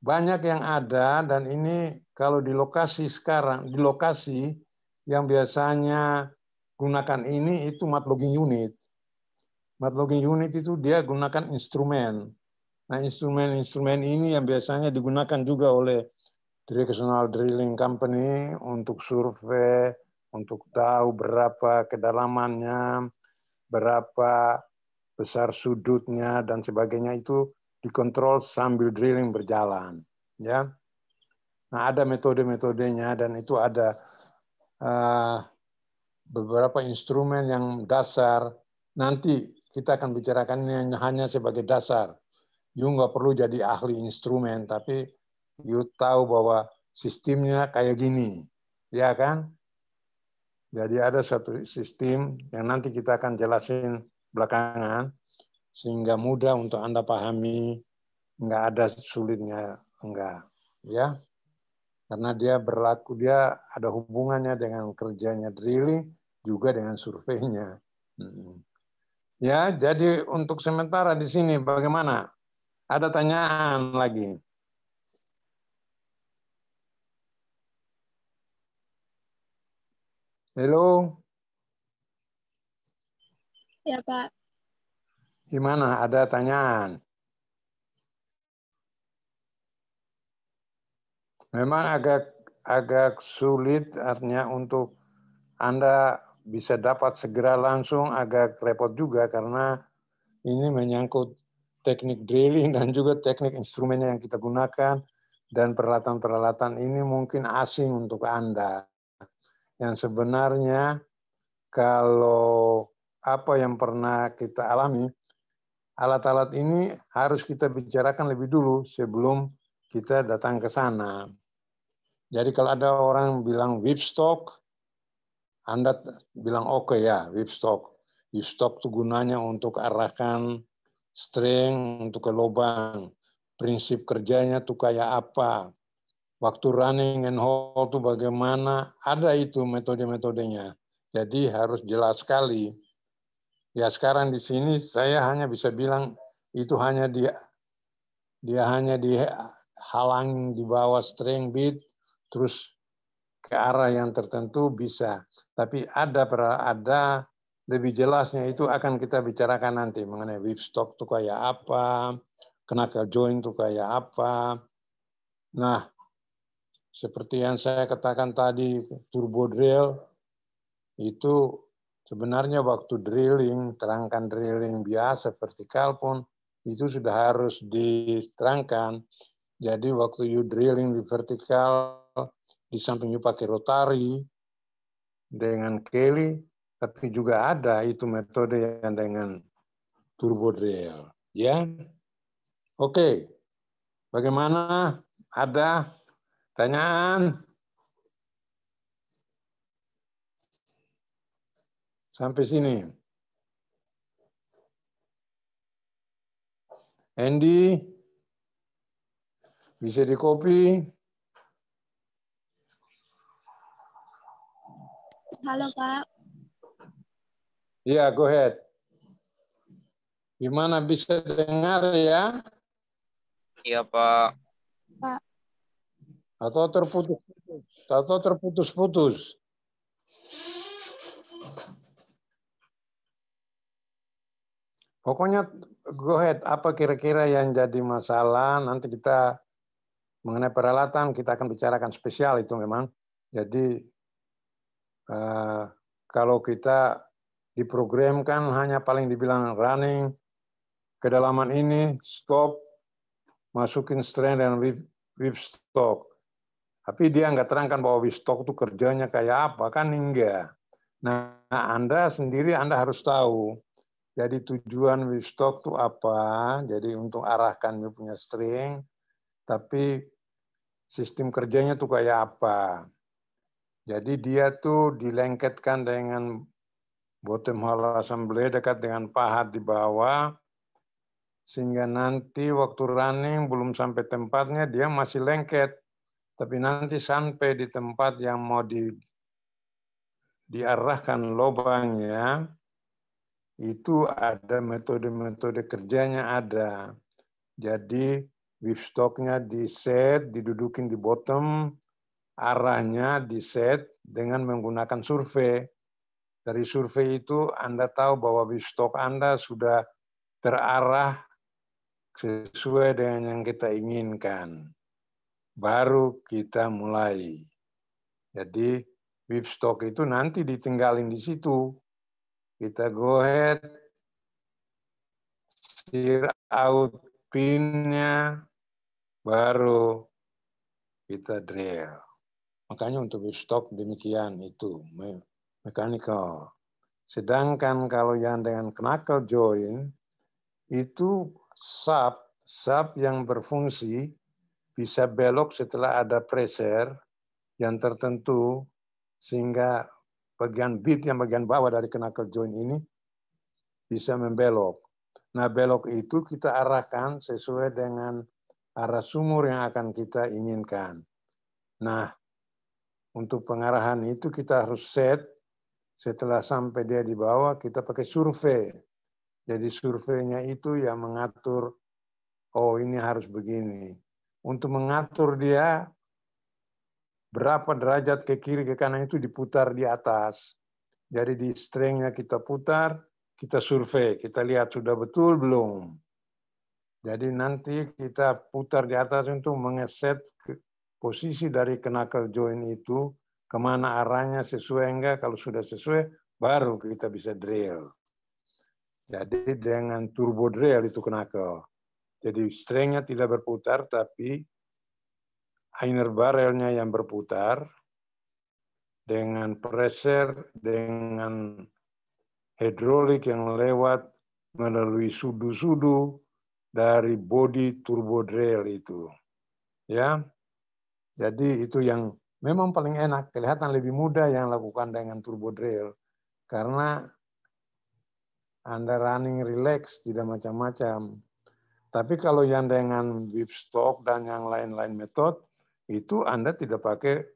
banyak yang ada dan ini kalau di lokasi sekarang, di lokasi yang biasanya gunakan ini itu mat logging unit. Mat logging unit itu dia gunakan instrumen. Nah, instrumen-instrumen ini yang biasanya digunakan juga oleh Directional Drilling Company untuk survei, untuk tahu berapa kedalamannya, berapa besar sudutnya, dan sebagainya itu dikontrol sambil drilling berjalan ya nah ada metode-metodenya dan itu ada uh, beberapa instrumen yang dasar nanti kita akan bicarakan ini hanya sebagai dasar you nggak perlu jadi ahli instrumen tapi you tahu bahwa sistemnya kayak gini ya kan jadi ada satu sistem yang nanti kita akan jelasin belakangan sehingga mudah untuk Anda pahami, nggak ada sulitnya, enggak. Ya, karena dia berlaku, dia ada hubungannya dengan kerjanya drilling juga dengan surveinya. Ya, jadi untuk sementara di sini bagaimana? Ada tanyaan lagi? Halo. Ya, Pak. Gimana? Ada tanyaan? Memang agak agak sulit artinya untuk Anda bisa dapat segera langsung agak repot juga karena ini menyangkut teknik drilling dan juga teknik instrumennya yang kita gunakan dan peralatan-peralatan ini mungkin asing untuk Anda. Yang sebenarnya kalau apa yang pernah kita alami alat-alat ini harus kita bicarakan lebih dulu sebelum kita datang ke sana. Jadi kalau ada orang bilang whipstock, Anda bilang oke okay, ya whipstock. Whipstock itu gunanya untuk arahkan string untuk ke lubang. Prinsip kerjanya tuh kayak apa. Waktu running and hold tuh bagaimana. Ada itu metode-metodenya. Jadi harus jelas sekali Ya sekarang di sini saya hanya bisa bilang itu hanya dia dia hanya dihalang di bawah string beat terus ke arah yang tertentu bisa. Tapi ada ada lebih jelasnya itu akan kita bicarakan nanti mengenai whip whipstock itu kayak apa, knuckle join itu kayak apa. Nah, seperti yang saya katakan tadi turbo drill itu Sebenarnya waktu drilling, terangkan drilling biasa vertikal pun itu sudah harus diterangkan. Jadi waktu you drilling di vertikal, di samping you pakai rotari dengan Kelly, tapi juga ada itu metode yang dengan turbo drill. Ya, oke. Okay. Bagaimana? Ada tanyaan? Sampai sini. Andy, bisa di copy. Halo Pak. Iya, yeah, go ahead. Gimana bisa dengar ya? Iya Pak. Pak. Atau terputus-putus? Atau terputus-putus? Pokoknya go ahead, apa kira-kira yang jadi masalah, nanti kita mengenai peralatan kita akan bicarakan spesial itu memang. Jadi eh, kalau kita diprogramkan hanya paling dibilang running, kedalaman ini, stop, masukin strength dan whip, whip stock. Tapi dia nggak terangkan bahwa whip stock itu kerjanya kayak apa, kan enggak. Nah, Anda sendiri Anda harus tahu jadi tujuan Wistok itu apa? Jadi untuk arahkan dia punya string, tapi sistem kerjanya tuh kayak apa? Jadi dia tuh dilengketkan dengan bottom hole assembly dekat dengan pahat di bawah, sehingga nanti waktu running belum sampai tempatnya dia masih lengket. Tapi nanti sampai di tempat yang mau di diarahkan lubangnya, itu ada metode-metode kerjanya ada. Jadi stocknya di set, didudukin di bottom, arahnya di set dengan menggunakan survei. Dari survei itu Anda tahu bahwa stock Anda sudah terarah sesuai dengan yang kita inginkan. Baru kita mulai. Jadi stock itu nanti ditinggalin di situ kita go ahead. Shear out pinnya. Baru kita drill. Makanya untuk stok demikian itu mechanical. Sedangkan kalau yang dengan knuckle join itu sub sub yang berfungsi bisa belok setelah ada pressure yang tertentu sehingga bagian bit yang bagian bawah dari knuckle joint ini bisa membelok. Nah, belok itu kita arahkan sesuai dengan arah sumur yang akan kita inginkan. Nah, untuk pengarahan itu kita harus set setelah sampai dia di bawah kita pakai survei. Jadi surveinya itu yang mengatur oh ini harus begini. Untuk mengatur dia berapa derajat ke kiri ke kanan itu diputar di atas. Jadi di stringnya kita putar, kita survei, kita lihat sudah betul belum. Jadi nanti kita putar di atas untuk mengeset posisi dari knuckle joint itu kemana arahnya sesuai enggak. Kalau sudah sesuai, baru kita bisa drill. Jadi dengan turbo drill itu knuckle. Jadi stringnya tidak berputar, tapi inner barrelnya yang berputar dengan pressure dengan hidrolik yang lewat melalui sudu-sudu dari body turbo drill itu. Ya. Jadi itu yang memang paling enak, kelihatan lebih mudah yang lakukan dengan turbo drill karena Anda running relax tidak macam-macam. Tapi kalau yang dengan whip stock dan yang lain-lain metode itu Anda tidak pakai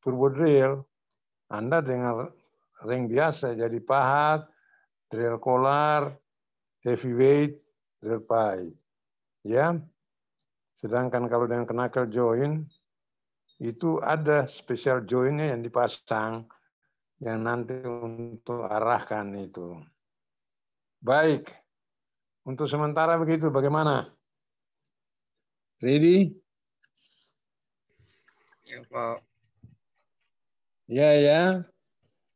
turbo drill. Anda dengan ring biasa, jadi pahat, drill kolar, heavyweight, drill pipe. Ya. Sedangkan kalau dengan knuckle join itu ada special joinnya yang dipasang yang nanti untuk arahkan itu. Baik, untuk sementara begitu, bagaimana? Ready? ya Pak. Ya ya.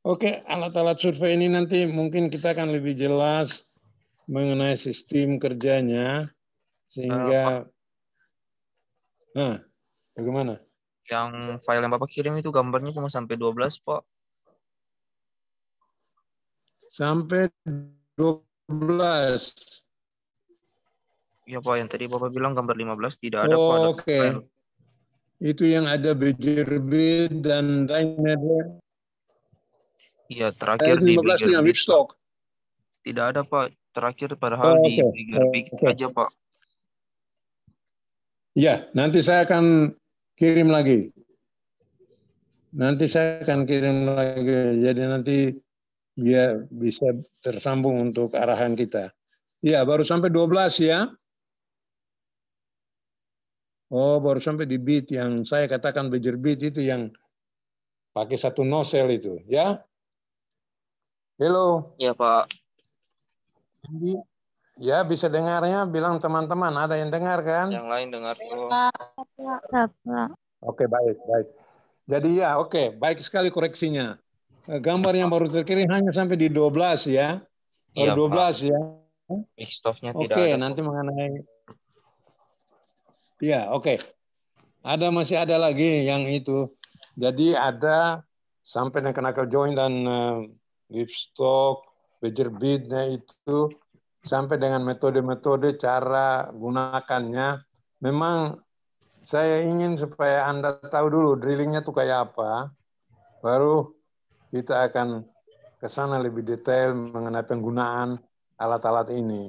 Oke, alat-alat survei ini nanti mungkin kita akan lebih jelas mengenai sistem kerjanya sehingga uh, nah bagaimana yang file yang bapak kirim itu gambarnya cuma sampai 12 pak sampai 12 ya pak yang tadi bapak bilang gambar 15 tidak ada oh, pak oke okay. Itu yang ada Bejerbit dan Rijneder. Iya, terakhir eh, di 15 Tidak ada, Pak. Terakhir padahal oh, okay. di eh, Bejerbit okay. aja, Pak. Ya, nanti saya akan kirim lagi. Nanti saya akan kirim lagi. Jadi nanti dia bisa tersambung untuk arahan kita. iya baru sampai 12 ya. Oh, baru sampai di beat yang saya katakan bejer beat itu yang pakai satu nosel itu, ya? Halo. Ya, Pak. Indi. Ya, bisa dengarnya bilang teman-teman. Ada yang dengar kan? Yang lain dengar. tuh. Iya, iya, oke, baik, baik. Jadi ya, oke, baik sekali koreksinya. Eh, gambar yang baru terkirim hanya sampai di 12 ya. Baru ya, 12 Pak. ya. Oke, tidak ada. nanti mengenai Ya, oke. Okay. Ada masih ada lagi yang itu. Jadi ada sampai dengan knuckle join dan uh, stock, bejer beadnya itu sampai dengan metode-metode cara gunakannya. Memang saya ingin supaya Anda tahu dulu drillingnya tuh kayak apa. Baru kita akan ke sana lebih detail mengenai penggunaan alat-alat ini.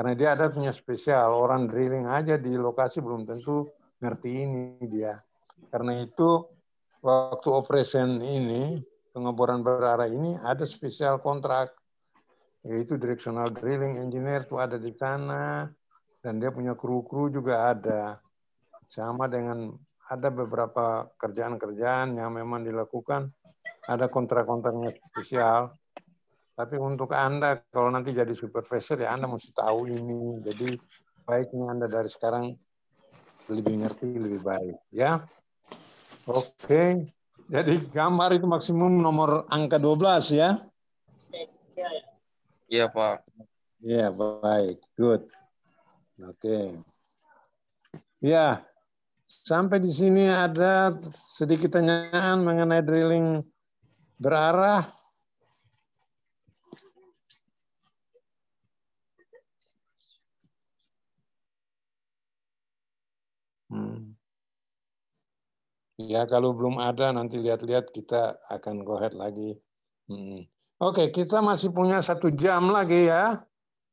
Karena dia ada punya spesial, orang drilling aja di lokasi belum tentu ngerti ini dia. Karena itu waktu operation ini, pengeboran berarah ini ada spesial kontrak, yaitu directional drilling engineer itu ada di sana, dan dia punya kru-kru juga ada. Sama dengan ada beberapa kerjaan-kerjaan yang memang dilakukan, ada kontrak-kontraknya spesial, tapi untuk Anda, kalau nanti jadi supervisor, ya Anda mesti tahu ini. Jadi baiknya Anda dari sekarang lebih ngerti, lebih baik. Ya, Oke. Jadi gambar itu maksimum nomor angka 12 ya? Iya, Pak. Iya, baik. Good. Oke. Ya, sampai di sini ada sedikit tanyaan mengenai drilling berarah. Ya kalau belum ada nanti lihat-lihat kita akan go ahead lagi. Hmm. Oke, okay, kita masih punya satu jam lagi ya.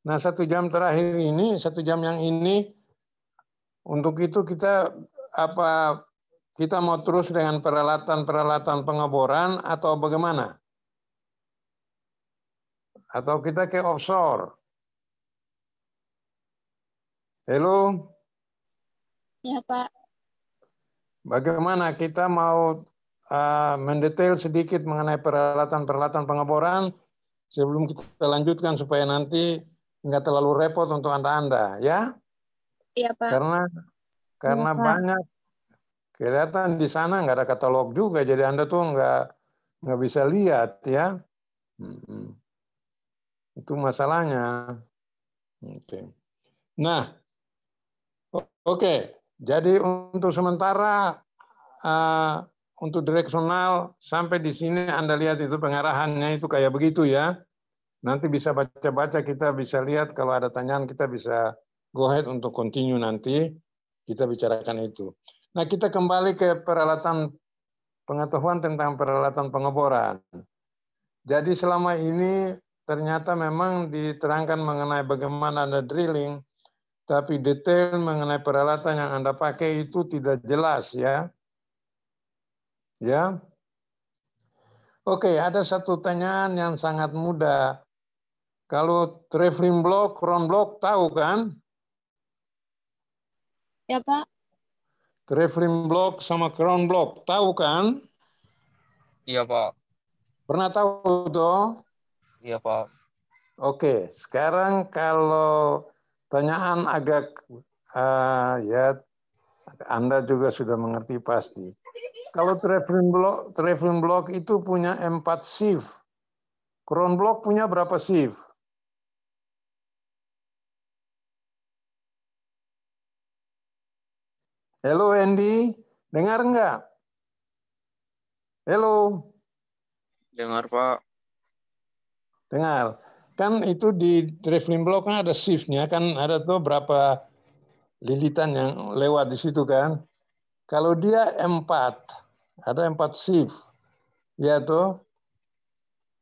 Nah satu jam terakhir ini, satu jam yang ini, untuk itu kita apa kita mau terus dengan peralatan-peralatan pengeboran atau bagaimana? Atau kita ke offshore? Halo? Ya Pak. Bagaimana kita mau uh, mendetail sedikit mengenai peralatan-peralatan pengeboran sebelum kita lanjutkan supaya nanti nggak terlalu repot untuk anda-anda, ya? Iya Pak. Karena karena ya, Pak. banyak kelihatan di sana nggak ada katalog juga, jadi anda tuh nggak nggak bisa lihat, ya? Itu masalahnya. Oke. Okay. Nah, oke. Okay. Jadi untuk sementara eh, untuk direksional sampai di sini Anda lihat itu pengarahannya itu kayak begitu ya. Nanti bisa baca-baca kita bisa lihat kalau ada tanyaan kita bisa go ahead untuk continue nanti kita bicarakan itu. Nah, kita kembali ke peralatan pengetahuan tentang peralatan pengeboran. Jadi selama ini ternyata memang diterangkan mengenai bagaimana ada drilling tapi detail mengenai peralatan yang Anda pakai itu tidak jelas ya. Ya. Oke, ada satu tanyaan yang sangat mudah. Kalau traveling block, round block tahu kan? Ya, Pak. Traveling block sama crown block tahu kan? Iya, Pak. Pernah tahu toh? Iya, Pak. Oke, sekarang kalau Pertanyaan agak uh, ya Anda juga sudah mengerti pasti. Kalau traveling block, traveling block itu punya empat shift. Crown block punya berapa shift? Halo Andy, dengar enggak? Halo. Dengar Pak. Dengar kan itu di traveling block kan ada shiftnya kan ada tuh berapa lilitan yang lewat di situ kan. Kalau dia empat, ada empat shift, ya tuh.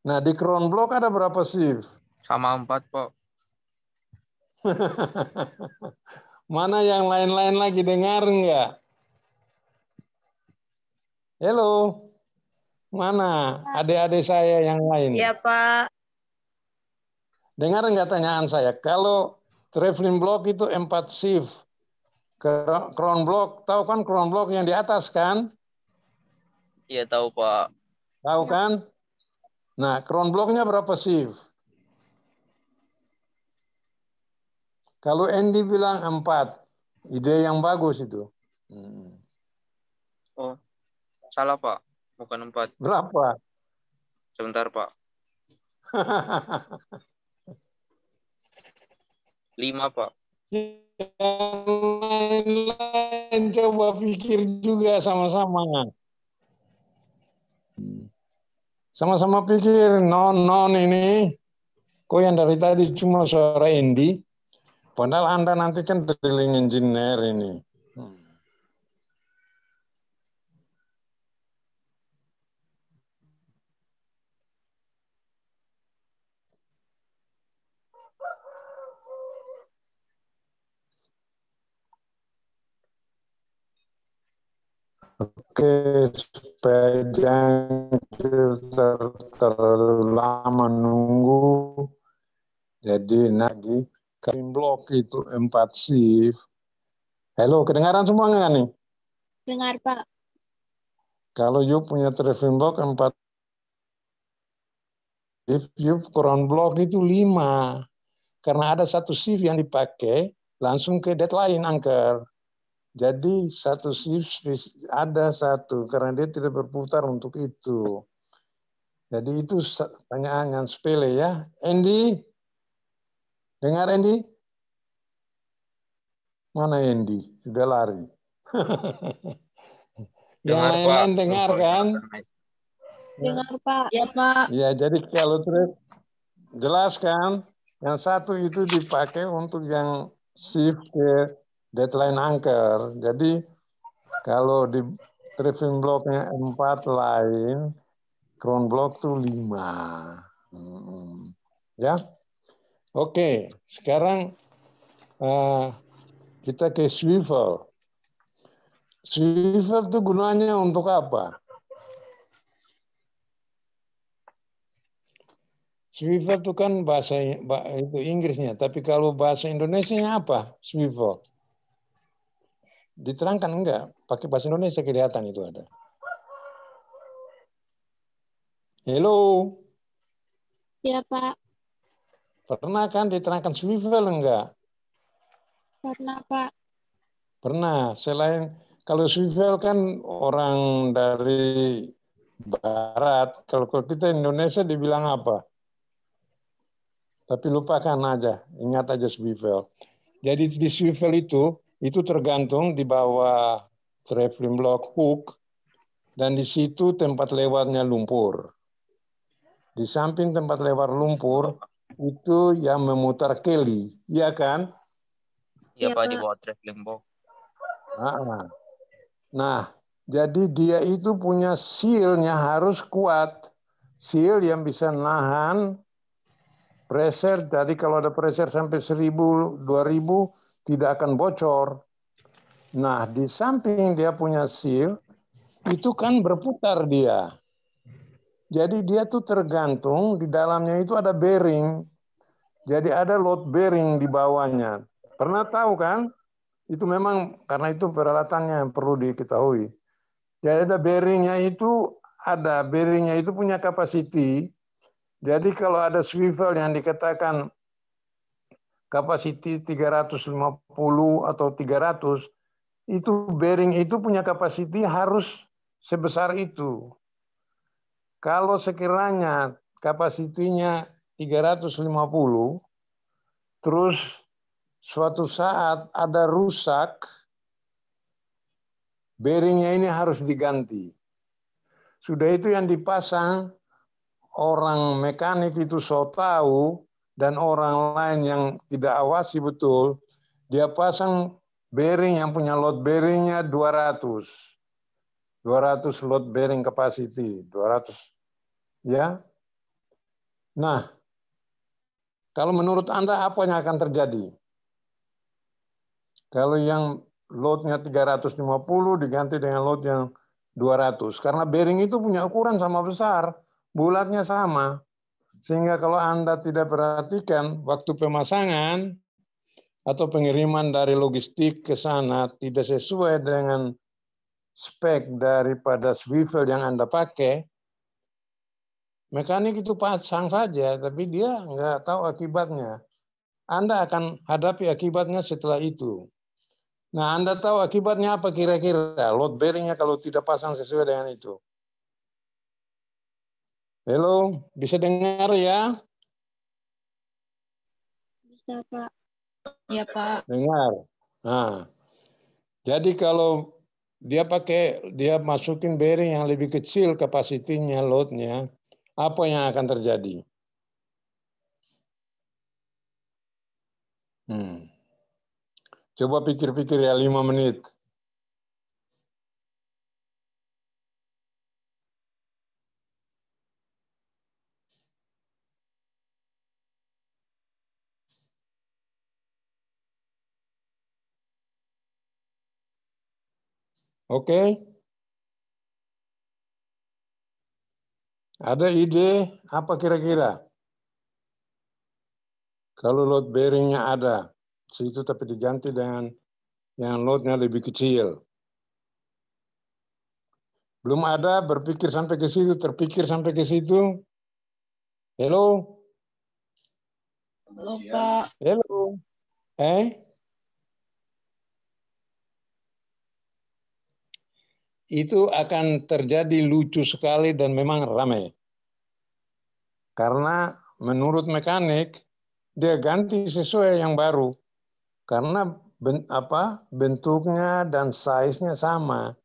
Nah di crown block ada berapa shift? Sama empat pak. Mana yang lain-lain lagi dengar nggak? Halo, mana adik-adik saya yang lain? Iya Pak. Dengar nggak tanyaan saya? Kalau traveling block itu empat shift, crown block, tahu kan crown block yang di atas kan? Iya tahu Pak. Tahu kan? Nah, crown blocknya berapa shift? Kalau Andy bilang empat, ide yang bagus itu. Hmm. Oh, salah Pak, bukan empat. Berapa? Sebentar Pak. Lima, Pak. Yang Lain coba pikir juga sama-sama. Sama-sama pikir non-non ini. Kok yang dari tadi cuma suara Indi? Padahal Anda nanti kan drilling engineer ini. que terlalu lama nunggu jadi nagi krim blok itu empat shift halo kedengaran semua nggak nih dengar pak kalau you punya traveling block empat if you kurang block itu lima karena ada satu shift yang dipakai langsung ke deadline angker jadi satu shift ada satu karena dia tidak berputar untuk itu. Jadi itu pertanyaan yang sepele ya. Andy, dengar Andy? Mana Andy? Sudah lari. yang lain-lain dengar kan? Dengar Pak. Ya Pak. Ya jadi kalau terus jelaskan Yang satu itu dipakai untuk yang shift ke deadline angker. Jadi kalau di Trifin blocknya empat lain, crown block tuh lima. Hmm. Ya, oke. Sekarang uh, kita ke swivel. Swivel tuh gunanya untuk apa? Swivel itu kan bahasa itu Inggrisnya, tapi kalau bahasa Indonesia apa? Swivel. Diterangkan enggak? Pakai bahasa Indonesia kelihatan itu ada. Hello. Ya, Pak. Pernah kan diterangkan swivel enggak? Pernah, Pak. Pernah. Selain kalau swivel kan orang dari barat, kalau kita Indonesia dibilang apa? Tapi lupakan aja, ingat aja swivel. Jadi di swivel itu itu tergantung di bawah traveling block hook dan di situ tempat lewatnya lumpur. Di samping tempat lewat lumpur itu yang memutar keli, iya kan? Iya, iya Pak, di bawah traveling block. Nah, nah, jadi dia itu punya sealnya harus kuat. Seal yang bisa nahan pressure, jadi kalau ada pressure sampai 1000, 2000, tidak akan bocor. Nah, di samping dia punya seal, itu kan berputar dia. Jadi dia tuh tergantung di dalamnya itu ada bearing. Jadi ada load bearing di bawahnya. Pernah tahu kan? Itu memang karena itu peralatannya yang perlu diketahui. Jadi ada bearingnya itu ada bearingnya itu punya kapasiti. Jadi kalau ada swivel yang dikatakan kapasiti 350 atau 300, itu bearing itu punya kapasiti harus sebesar itu. Kalau sekiranya kapasitinya 350, terus suatu saat ada rusak, bearingnya ini harus diganti. Sudah itu yang dipasang, orang mekanik itu so tahu dan orang lain yang tidak awasi betul, dia pasang bearing yang punya load bearingnya 200. 200 load bearing capacity, 200. Ya. Nah, kalau menurut Anda apa yang akan terjadi? Kalau yang loadnya 350 diganti dengan load yang 200. Karena bearing itu punya ukuran sama besar, bulatnya sama. Sehingga kalau Anda tidak perhatikan waktu pemasangan atau pengiriman dari logistik ke sana tidak sesuai dengan spek daripada swivel yang Anda pakai, mekanik itu pasang saja, tapi dia nggak tahu akibatnya. Anda akan hadapi akibatnya setelah itu. Nah, Anda tahu akibatnya apa kira-kira? Load bearingnya kalau tidak pasang sesuai dengan itu. Halo, bisa dengar ya? Bisa, Pak. Iya, Pak. Dengar. Nah, jadi kalau dia pakai, dia masukin bearing yang lebih kecil kapasitinya, loadnya, apa yang akan terjadi? Hmm. Coba pikir-pikir ya, lima menit. Oke. Okay. Ada ide apa kira-kira? Kalau load bearingnya ada, situ tapi diganti dengan yang loadnya lebih kecil. Belum ada, berpikir sampai ke situ, terpikir sampai ke situ. Hello? Halo, Pak. Hello. Eh? itu akan terjadi lucu sekali dan memang ramai. Karena menurut mekanik dia ganti sesuai yang baru. Karena ben, apa bentuknya dan size-nya sama.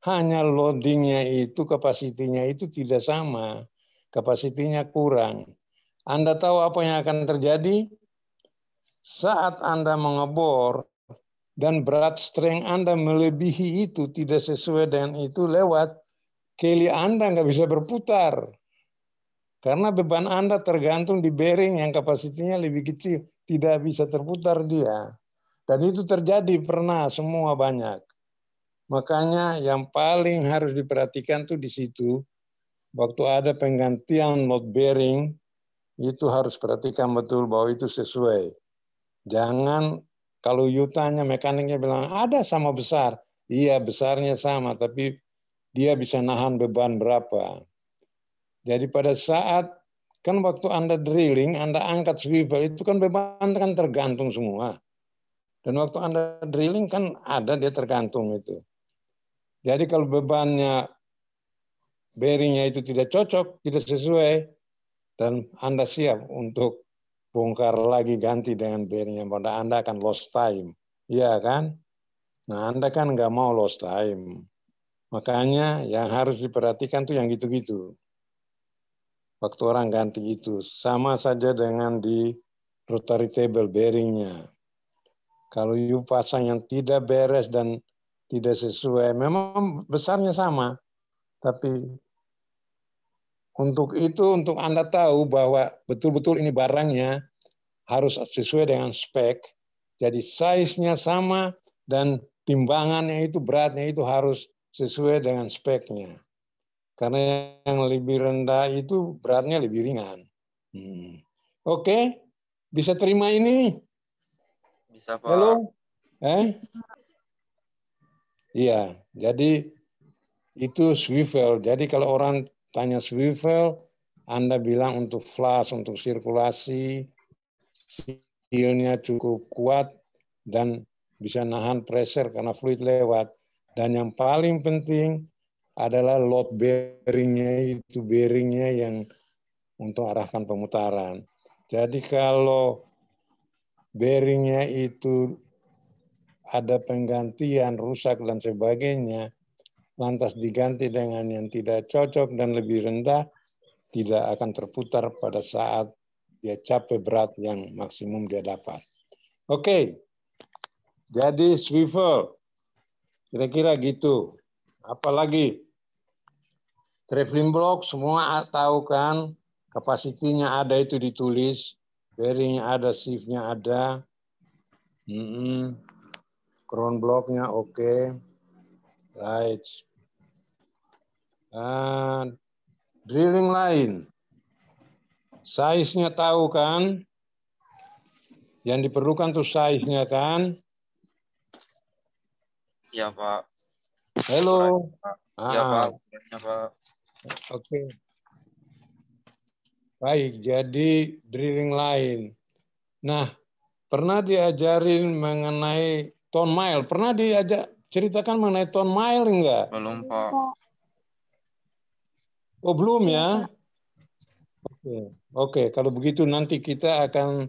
Hanya loadingnya itu, kapasitinya itu tidak sama. Kapasitinya kurang. Anda tahu apa yang akan terjadi? Saat Anda mengebor, dan berat strength Anda melebihi itu tidak sesuai dengan itu lewat keli Anda nggak bisa berputar. Karena beban Anda tergantung di bearing yang kapasitinya lebih kecil, tidak bisa terputar dia. Dan itu terjadi pernah semua banyak. Makanya yang paling harus diperhatikan tuh di situ, waktu ada penggantian load bearing, itu harus perhatikan betul bahwa itu sesuai. Jangan kalau you tanya mekaniknya bilang ada sama besar. Iya besarnya sama tapi dia bisa nahan beban berapa. Jadi pada saat kan waktu Anda drilling, Anda angkat swivel itu kan beban kan tergantung semua. Dan waktu Anda drilling kan ada dia tergantung itu. Jadi kalau bebannya bearingnya itu tidak cocok, tidak sesuai, dan Anda siap untuk bongkar lagi ganti dengan yang pada Anda akan lost time. Iya kan? Nah, Anda kan nggak mau lost time. Makanya yang harus diperhatikan tuh yang gitu-gitu. Waktu orang ganti itu. Sama saja dengan di rotary table bearingnya. Kalau you pasang yang tidak beres dan tidak sesuai, memang besarnya sama. Tapi untuk itu, untuk Anda tahu bahwa betul-betul ini barangnya harus sesuai dengan spek. Jadi size-nya sama dan timbangannya itu beratnya itu harus sesuai dengan speknya. Karena yang lebih rendah itu beratnya lebih ringan. Hmm. Oke, okay? bisa terima ini? Bisa Pak. Halo? Eh? Iya, jadi itu swivel. Jadi kalau orang tanya swivel, Anda bilang untuk flash, untuk sirkulasi, sealnya cukup kuat dan bisa nahan pressure karena fluid lewat. Dan yang paling penting adalah load bearingnya itu bearingnya yang untuk arahkan pemutaran. Jadi kalau bearingnya itu ada penggantian, rusak dan sebagainya, lantas diganti dengan yang tidak cocok dan lebih rendah, tidak akan terputar pada saat dia capek berat yang maksimum dia dapat. Oke, okay. jadi swivel, kira-kira gitu. Apalagi traveling block semua tahu kan, kapasitinya ada itu ditulis, bearingnya ada, shiftnya ada, mm -mm. crown blocknya oke, okay. right, drilling lain. Size-nya tahu kan? Yang diperlukan tuh size-nya kan? Iya, Pak. Halo. Iya, Pak. Ya, Pak. Oke. Okay. Baik, jadi drilling lain. Nah, pernah diajarin mengenai ton mile? Pernah diajak ceritakan mengenai ton mile enggak? Belum, Pak. Oh belum ya? Iya, oke, okay. kalau begitu nanti kita akan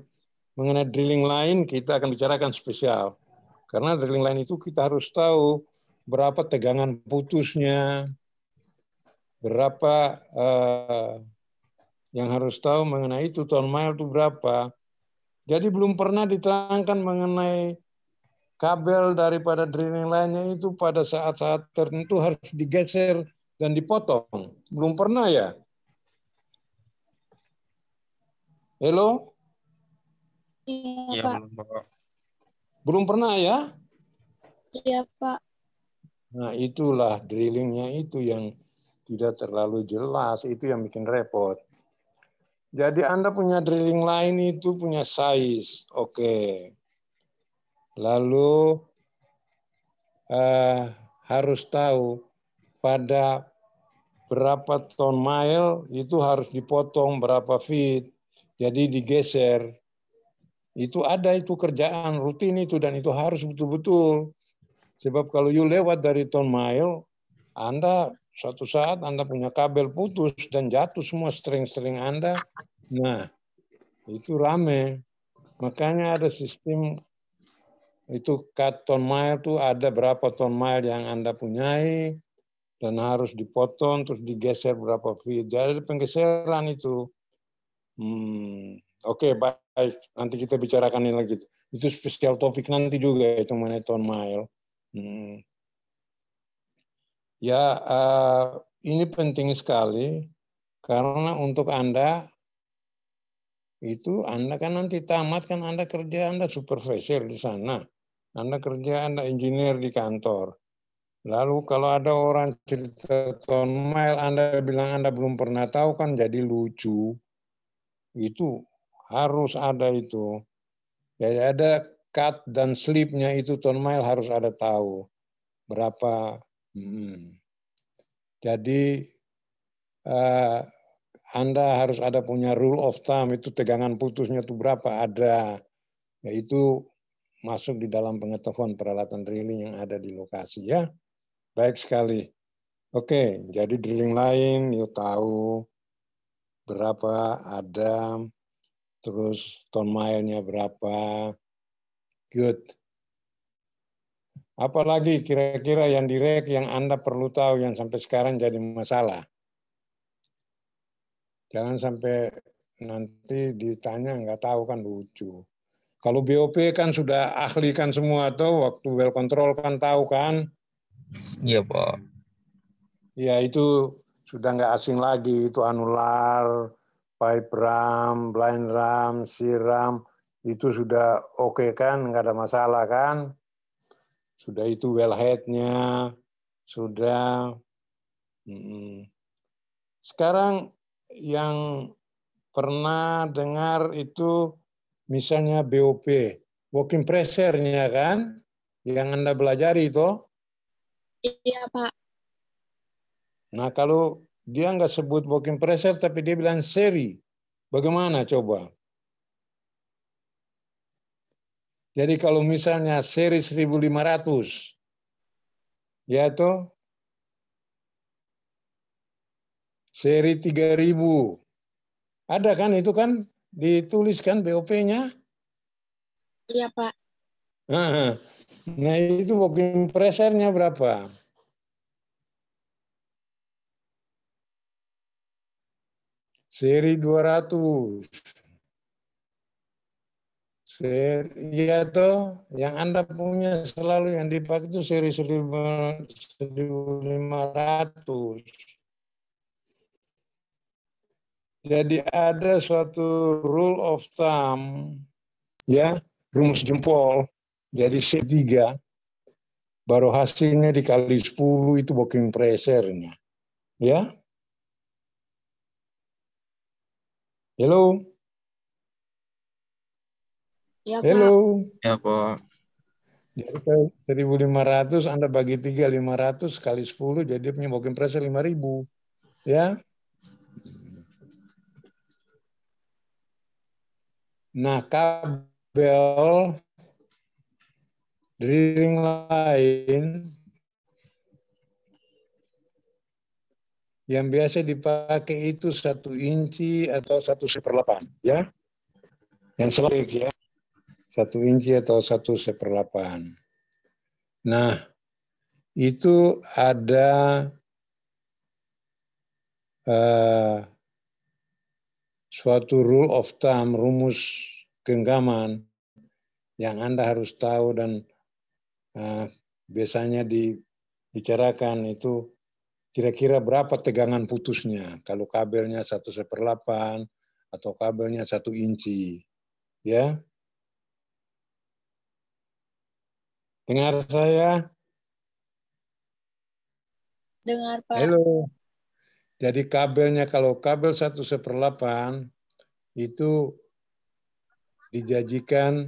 mengenai drilling lain kita akan bicarakan spesial. Karena drilling lain itu kita harus tahu berapa tegangan putusnya, berapa uh, yang harus tahu mengenai itu ton mile itu berapa. Jadi belum pernah diterangkan mengenai kabel daripada drilling lainnya itu pada saat-saat tertentu harus digeser dan dipotong. Belum pernah ya? Halo? Iya, iya Pak. Belum pernah ya? Iya, Pak. Nah, itulah drillingnya itu yang tidak terlalu jelas. Itu yang bikin repot. Jadi Anda punya drilling lain itu punya size. Oke. Lalu eh, harus tahu pada berapa ton mile itu harus dipotong berapa feet, jadi digeser. Itu ada itu kerjaan rutin itu dan itu harus betul-betul. Sebab kalau you lewat dari ton mile, Anda suatu saat Anda punya kabel putus dan jatuh semua string-string Anda. Nah, itu rame. Makanya ada sistem itu cut ton mile itu ada berapa ton mile yang Anda punyai, dan harus dipotong terus digeser berapa feet. Jadi ada penggeseran itu. Hmm, Oke, okay, baik. Nanti kita bicarakan ini lagi. Itu spesial topik nanti juga itu mengenai ton mile. Hmm. Ya, uh, ini penting sekali karena untuk Anda itu Anda kan nanti tamat kan Anda kerja Anda supervisor di sana. Anda kerja Anda engineer di kantor. Lalu kalau ada orang cerita Ton Mile, Anda bilang Anda belum pernah tahu kan jadi lucu. Itu harus ada itu. Jadi ada cut dan slipnya itu Ton Mile harus ada tahu. Berapa. Hmm. Jadi uh, Anda harus ada punya rule of thumb, itu tegangan putusnya itu berapa ada. Yaitu masuk di dalam pengetahuan peralatan drilling yang ada di lokasi ya. Baik sekali. Oke, jadi drilling lain, yuk tahu berapa ada, terus ton-mile-nya berapa, good. Apalagi kira-kira yang direk yang Anda perlu tahu yang sampai sekarang jadi masalah. Jangan sampai nanti ditanya nggak tahu kan lucu. Kalau BOP kan sudah ahli kan semua atau waktu well control kan tahu kan Iya Pak. Ya itu sudah nggak asing lagi itu anular, pipe ram, blind ram, siram itu sudah oke okay kan nggak ada masalah kan. Sudah itu well wellheadnya sudah. Sekarang yang pernah dengar itu misalnya BOP, working pressure-nya kan, yang Anda belajar itu, Iya Pak. Nah kalau dia nggak sebut booking pressure, tapi dia bilang seri, bagaimana coba? Jadi kalau misalnya seri 1500, yaitu seri 3000. Ada kan itu kan dituliskan BOP-nya? Iya, Pak. Nah itu pressure-nya berapa? Seri 200. Seri, ya toh, yang Anda punya selalu yang dipakai itu seri 1500. Jadi ada suatu rule of thumb, ya, rumus jempol jadi C3 baru hasilnya dikali 10 itu booking pressure-nya. Ya? Halo? Ya, Pak. Halo. Ya, Pak. Jadi 1.500 Anda bagi 3, 500 kali 10 jadi punya booking price 5.000. Ya. Nah, kabel dari lain yang biasa dipakai itu satu inci atau satu seperlapan ya. Yang selalu ya, satu inci atau satu seperlapan Nah, itu ada uh, suatu rule of thumb, rumus genggaman yang Anda harus tahu dan Eh, biasanya dibicarakan itu kira-kira berapa tegangan putusnya kalau kabelnya satu seperlapan atau kabelnya satu inci ya dengar saya dengar pak halo jadi kabelnya kalau kabel satu seperlapan itu dijajikan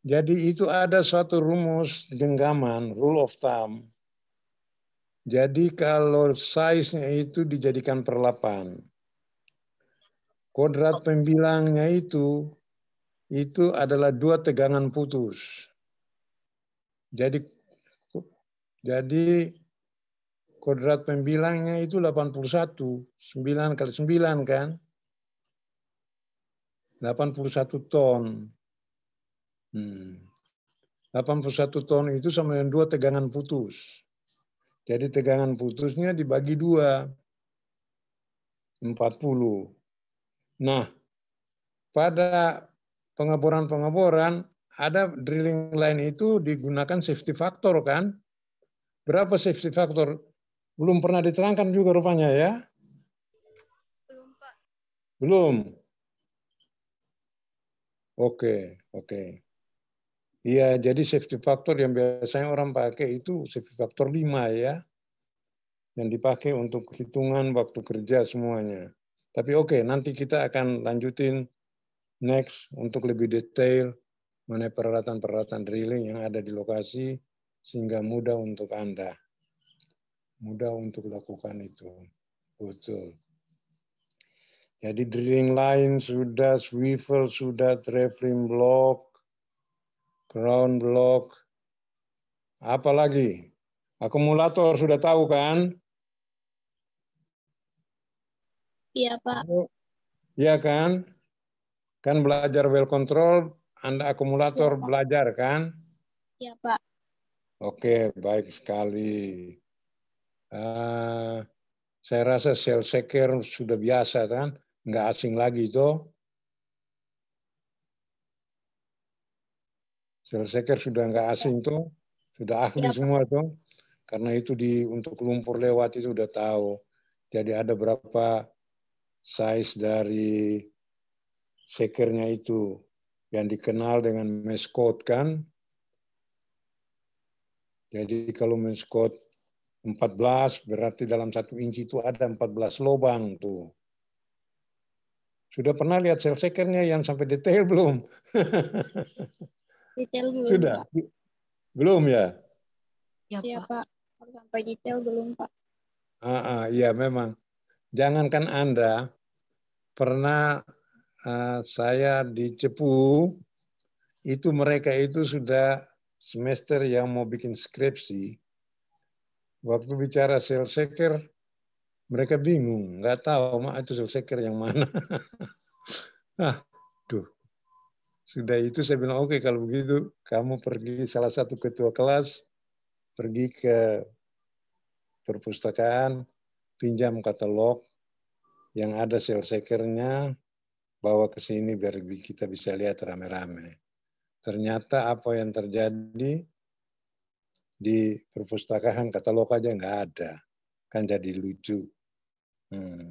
Jadi itu ada suatu rumus genggaman, rule of thumb. Jadi kalau size-nya itu dijadikan per 8. Kodrat pembilangnya itu, itu adalah dua tegangan putus. Jadi jadi kodrat pembilangnya itu 81. 9 kali 9 kan? 81 ton. Hmm. 81 ton itu sama dengan dua tegangan putus. Jadi tegangan putusnya dibagi dua. 40. Nah, pada pengeboran-pengeboran ada drilling line itu digunakan safety factor kan? Berapa safety factor? Belum pernah diterangkan juga rupanya ya? Belum, Pak. Belum. Oke, okay, oke. Okay. Iya, jadi safety factor yang biasanya orang pakai itu safety factor 5 ya. Yang dipakai untuk hitungan waktu kerja semuanya. Tapi oke, okay, nanti kita akan lanjutin next untuk lebih detail mengenai peralatan-peralatan drilling yang ada di lokasi sehingga mudah untuk Anda. Mudah untuk lakukan itu. Betul. Jadi drilling line sudah, swivel sudah, traveling block, Ground block, lagi? akumulator sudah tahu kan? Iya pak. Iya, iya kan? Kan belajar well control, anda akumulator ya, belajar kan? Iya pak. Oke baik sekali. Uh, saya rasa sel seker sudah biasa kan, nggak asing lagi itu. Sel seker sudah nggak ya. asing tuh, sudah ahli ya, semua tuh. Karena itu di untuk lumpur lewat itu udah tahu. Jadi ada berapa size dari sekernya itu yang dikenal dengan meskot kan. Jadi kalau meskot 14 berarti dalam satu inci itu ada 14 lubang tuh. Sudah pernah lihat sel sekernya yang sampai detail belum? Detail belum. Sudah. Belum ya? Ya, ya Pak. Pak. Sampai detail belum, Pak. Ah, ah, iya memang. Jangankan Anda pernah uh, saya di Cepu itu mereka itu sudah semester yang mau bikin skripsi. Waktu bicara sel seker, mereka bingung, nggak tahu mak itu sel seker yang mana. nah, Sudah itu saya bilang, oke okay, kalau begitu kamu pergi salah satu ketua kelas, pergi ke perpustakaan, pinjam katalog yang ada sel sekernya, bawa ke sini biar kita bisa lihat rame-rame. Ternyata apa yang terjadi di perpustakaan katalog aja nggak ada. Kan jadi lucu. Hmm.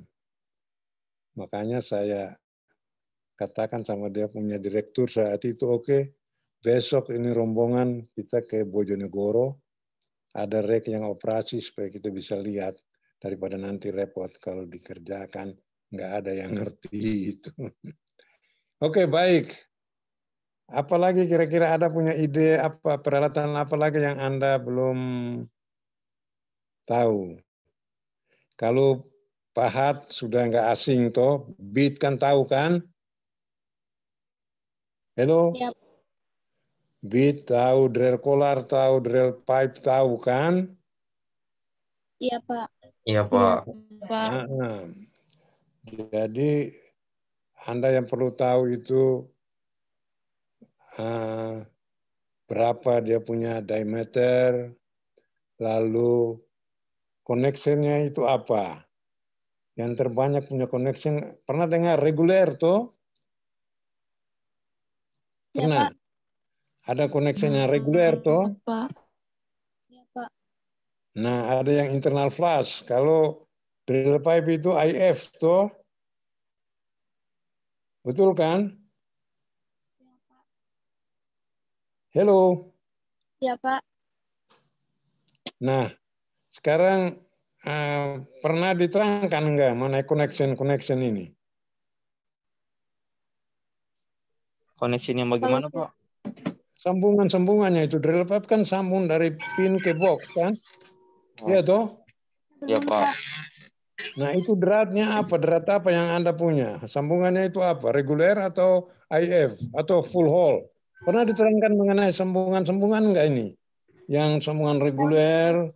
Makanya saya katakan sama dia punya direktur saat itu oke okay, besok ini rombongan kita ke Bojonegoro ada rek yang operasi supaya kita bisa lihat daripada nanti repot kalau dikerjakan nggak ada yang hmm. ngerti itu. oke okay, baik. Apalagi kira-kira ada punya ide apa peralatan apa lagi yang anda belum tahu? Kalau pahat sudah nggak asing toh, beat kan tahu kan? Hello. Yep. Beat tahu, drill collar tahu, drill pipe tahu kan? Iya pak. Iya pak. Iya, pak. Nah, jadi anda yang perlu tahu itu uh, berapa dia punya diameter, lalu koneksinya itu apa. Yang terbanyak punya connection, pernah dengar reguler tuh? Pernah? Ya, Ada koneksinya reguler toh? Iya, Pak. Ya, Pak. Nah, ada yang internal flash. Kalau drill pipe itu IF toh? Betul kan? Ya, Pak. Hello. Ya, Pak. Nah, sekarang uh, pernah diterangkan enggak mengenai connection-connection ini? Koneksinya bagaimana, Pak? Sambungan-sambungannya itu drill kan sambung dari pin ke box kan? Oh. Iya oh. toh? Iya, Pak. Nah, itu deratnya apa? derat apa yang Anda punya? Sambungannya itu apa? Reguler atau IF atau full hole? Pernah diterangkan mengenai sambungan-sambungan enggak ini? Yang sambungan reguler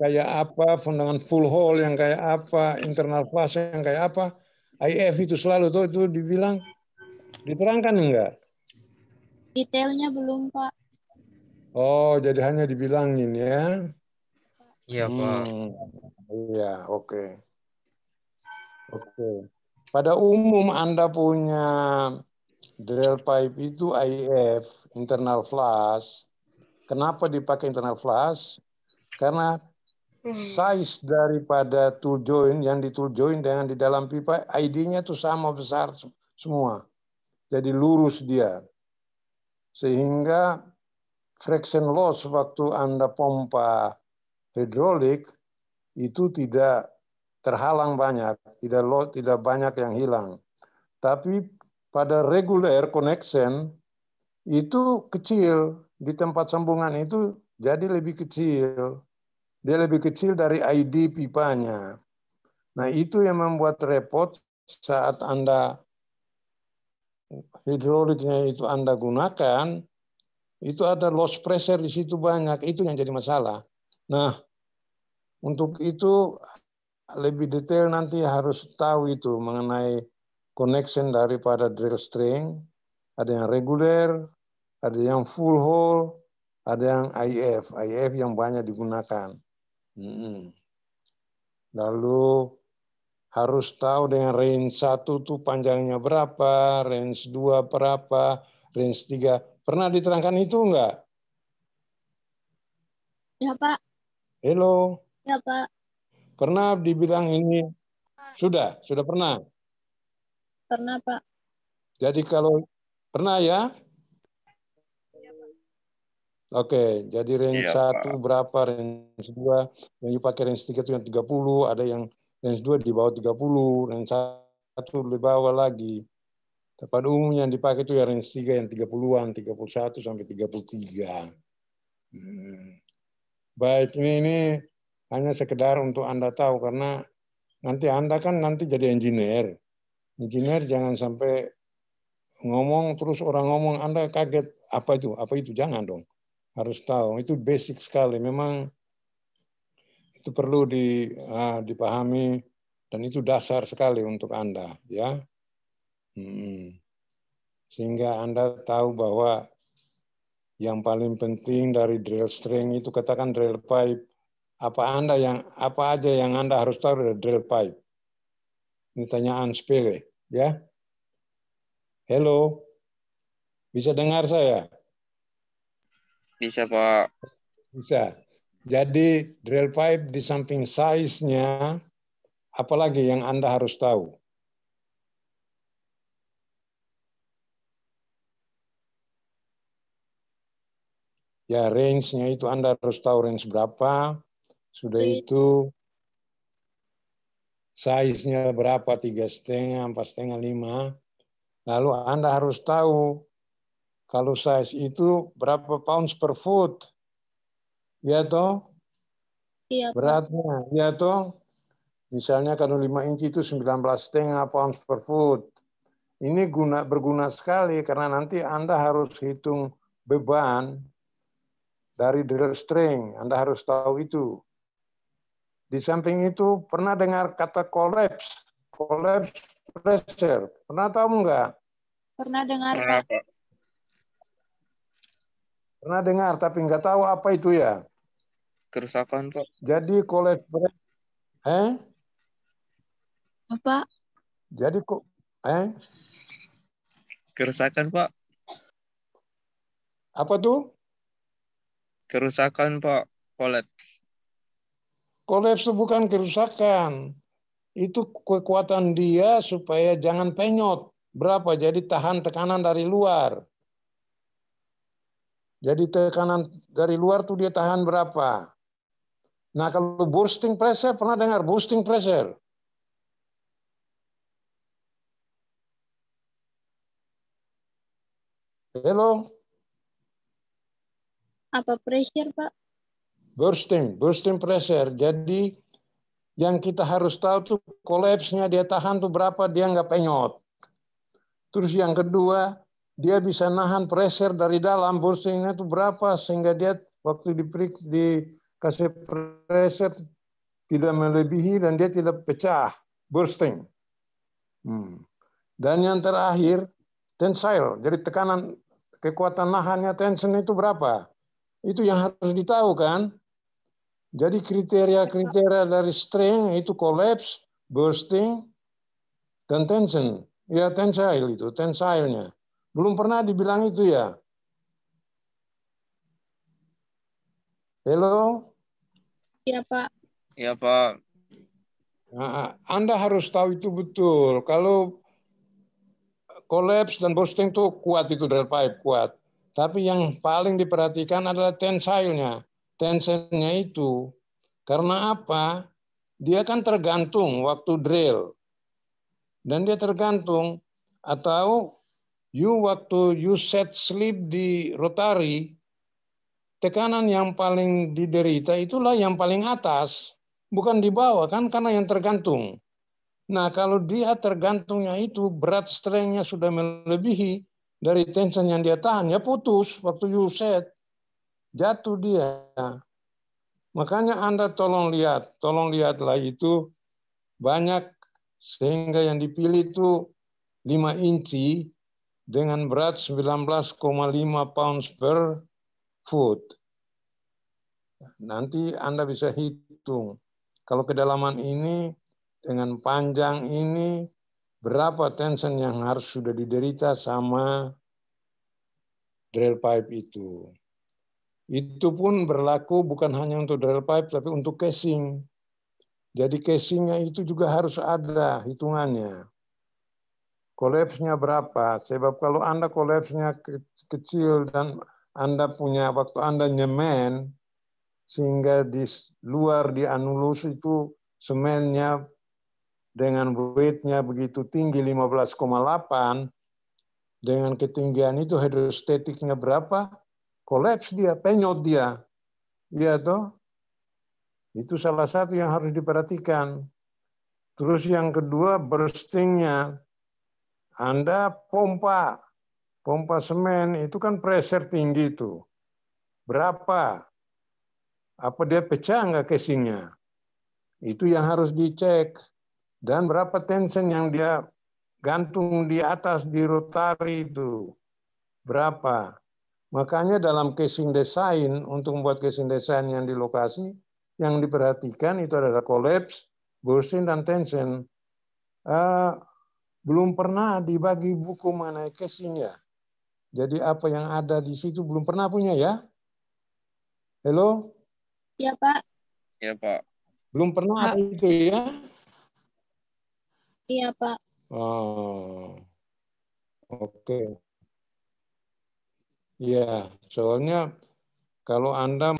kayak apa, Fondangan full hole yang kayak apa, internal flash yang kayak apa? IF itu selalu tuh itu dibilang Diterangkan enggak? Detailnya belum, Pak. Oh, jadi hanya dibilangin ya? Iya, Pak. Hmm, iya, oke. Okay. Oke. Okay. Pada umum Anda punya drill pipe itu IF, internal flash. Kenapa dipakai internal flash? Karena hmm. size daripada tool join yang di tool join dengan di dalam pipa ID-nya itu sama besar semua jadi lurus dia. Sehingga friction loss waktu Anda pompa hidrolik itu tidak terhalang banyak, tidak lo tidak banyak yang hilang. Tapi pada reguler connection itu kecil di tempat sambungan itu jadi lebih kecil. Dia lebih kecil dari ID pipanya. Nah, itu yang membuat repot saat Anda hidroliknya itu Anda gunakan, itu ada loss pressure di situ banyak, itu yang jadi masalah. Nah, untuk itu lebih detail nanti harus tahu itu mengenai connection daripada drill string, ada yang reguler, ada yang full hole, ada yang IF, IF yang banyak digunakan. Lalu harus tahu dengan range 1 tuh panjangnya berapa, range 2 berapa, range 3. Pernah diterangkan itu enggak? Ya, Pak. Halo. Ya, Pak. Pernah dibilang ini? Sudah, sudah pernah? Pernah, Pak. Jadi kalau pernah ya? ya Pak. Oke, jadi range ya, 1 Pak. berapa, range 2, yang dipakai range 3 itu yang 30, ada yang range 2 di bawah 30, range 1 lebih bawah lagi. Pada umumnya yang dipakai itu ya range 3 yang 30-an, 31 sampai 33. Hmm. Baik, ini, ini hanya sekedar untuk Anda tahu karena nanti Anda kan nanti jadi engineer. Engineer jangan sampai ngomong terus orang ngomong Anda kaget apa itu, apa itu jangan dong. Harus tahu, itu basic sekali. Memang itu perlu di, uh, dipahami dan itu dasar sekali untuk Anda ya. Hmm. Sehingga Anda tahu bahwa yang paling penting dari drill string itu katakan drill pipe apa Anda yang apa aja yang Anda harus tahu dari drill pipe. Ini tanyaan sepele ya. Hello. Bisa dengar saya? Bisa, Pak. Bisa. Jadi drill pipe di samping size-nya, apalagi yang Anda harus tahu? Ya, range-nya itu Anda harus tahu range berapa. Sudah itu size-nya berapa, tiga setengah, empat setengah, lima. Lalu Anda harus tahu kalau size itu berapa pounds per foot. Iya toh? Iya. Beratnya, iya toh? Misalnya kalau 5 inci itu 19 setengah pounds per foot. Ini guna berguna sekali karena nanti Anda harus hitung beban dari drill string. Anda harus tahu itu. Di samping itu, pernah dengar kata collapse? Collapse pressure. Pernah tahu enggak? Pernah dengar, Pernah dengar, tapi enggak tahu apa itu ya kerusakan kok. Jadi break, eh apa? Jadi kok eh kerusakan Pak. Apa tuh? Kerusakan Pak, kolaps. Kolaps bukan kerusakan. Itu kekuatan dia supaya jangan penyot. Berapa? Jadi tahan tekanan dari luar. Jadi tekanan dari luar tuh dia tahan berapa? Nah kalau boosting pressure, pernah dengar boosting pressure? Hello. Apa pressure, Pak? Bursting, bursting pressure. Jadi yang kita harus tahu tuh kolapsnya dia tahan tuh berapa, dia nggak penyot. Terus yang kedua, dia bisa nahan pressure dari dalam burstingnya tuh berapa sehingga dia waktu di, di kasih pressure tidak melebihi dan dia tidak pecah, bursting. Hmm. Dan yang terakhir, tensile. Jadi tekanan kekuatan nahannya tension itu berapa? Itu yang harus ditahu kan? Jadi kriteria-kriteria dari string itu collapse, bursting, dan tension. Ya tensile itu, tensile-nya. Belum pernah dibilang itu ya. Hello? Iya Pak. Iya Pak. Nah, Anda harus tahu itu betul. Kalau kolaps dan bursting itu kuat itu dari pipe kuat. Tapi yang paling diperhatikan adalah tensile Tensilnya itu. Karena apa? Dia kan tergantung waktu drill. Dan dia tergantung atau you waktu you set slip di rotary tekanan yang paling diderita itulah yang paling atas, bukan di bawah kan karena yang tergantung. Nah, kalau dia tergantungnya itu berat strength sudah melebihi dari tension yang dia tahan, ya putus waktu you set. Jatuh dia. Makanya Anda tolong lihat, tolong lihatlah itu banyak sehingga yang dipilih itu 5 inci dengan berat 19,5 pounds per foot. Nanti Anda bisa hitung. Kalau kedalaman ini dengan panjang ini, berapa tension yang harus sudah diderita sama drill pipe itu. Itu pun berlaku bukan hanya untuk drill pipe, tapi untuk casing. Jadi casingnya itu juga harus ada hitungannya. Kolapsnya berapa? Sebab kalau Anda kolapsnya kecil dan anda punya waktu Anda nyemen sehingga di luar di anulus itu semennya dengan weightnya begitu tinggi 15,8 dengan ketinggian itu hidrostatiknya berapa kolaps dia penyot dia ya toh itu salah satu yang harus diperhatikan terus yang kedua burstingnya anda pompa pompa semen itu kan pressure tinggi itu. Berapa? Apa dia pecah nggak casingnya? Itu yang harus dicek. Dan berapa tension yang dia gantung di atas di rotari itu. Berapa? Makanya dalam casing desain, untuk membuat casing desain yang di lokasi, yang diperhatikan itu adalah collapse, bursting, dan tension. Uh, belum pernah dibagi buku mengenai casingnya. ya jadi apa yang ada di situ belum pernah punya ya? Halo? Iya, Pak. Iya, Pak. Belum pernah Pak. ada itu ya? Iya, Pak. Oh. Oke. Okay. Iya, soalnya kalau Anda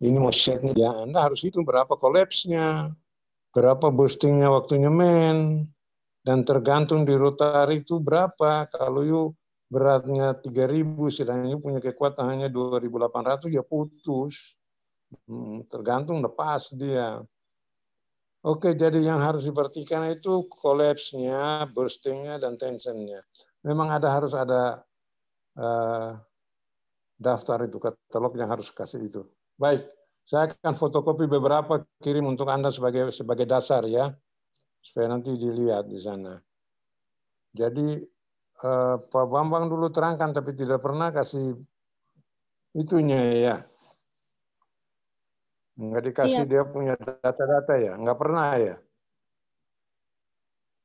ini mau setnya ya Anda harus hitung berapa kolapsnya, berapa boostingnya waktunya men dan tergantung di rotari itu berapa. Kalau yuk beratnya 3000 sedangkan punya kekuatan hanya 2800 ya putus. Hmm, tergantung lepas dia. Oke, jadi yang harus diperhatikan itu kolapsnya, burstingnya, dan tensionnya. Memang ada harus ada uh, daftar itu, katalog yang harus kasih itu. Baik, saya akan fotokopi beberapa kirim untuk Anda sebagai sebagai dasar ya, supaya nanti dilihat di sana. Jadi Eh, Pak Bambang dulu terangkan tapi tidak pernah kasih itunya ya. Nggak dikasih iya. dia punya data-data ya? enggak pernah ya?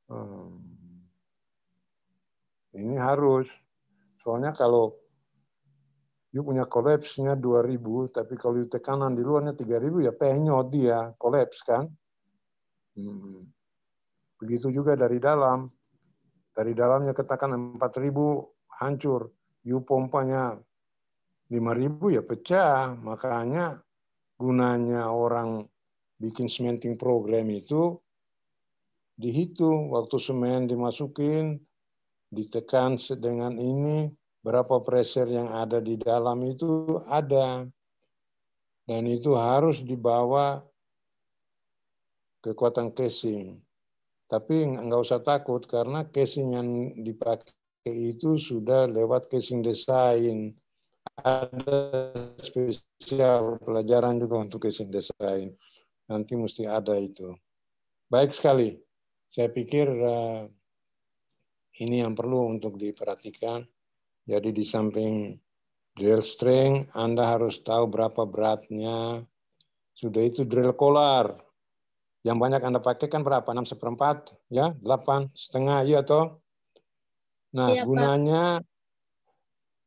Hmm. Ini harus. Soalnya kalau you punya kolapsnya 2000, tapi kalau you tekanan di luarnya 3000 ya penyot dia, kolaps kan. Hmm. Begitu juga dari dalam. Dari dalamnya katakan 4.000 hancur, U pompanya 5.000 ya pecah. Makanya gunanya orang bikin cementing program itu dihitung waktu semen dimasukin, ditekan dengan ini, berapa pressure yang ada di dalam itu ada. Dan itu harus dibawa kekuatan casing. Tapi nggak usah takut karena casing yang dipakai itu sudah lewat casing desain. Ada spesial pelajaran juga untuk casing desain. Nanti mesti ada itu. Baik sekali. Saya pikir uh, ini yang perlu untuk diperhatikan. Jadi di samping drill string, Anda harus tahu berapa beratnya. Sudah itu drill kolar yang banyak Anda pakai kan berapa? enam seperempat, ya? delapan setengah, iya toh? Nah, iya, gunanya Pak.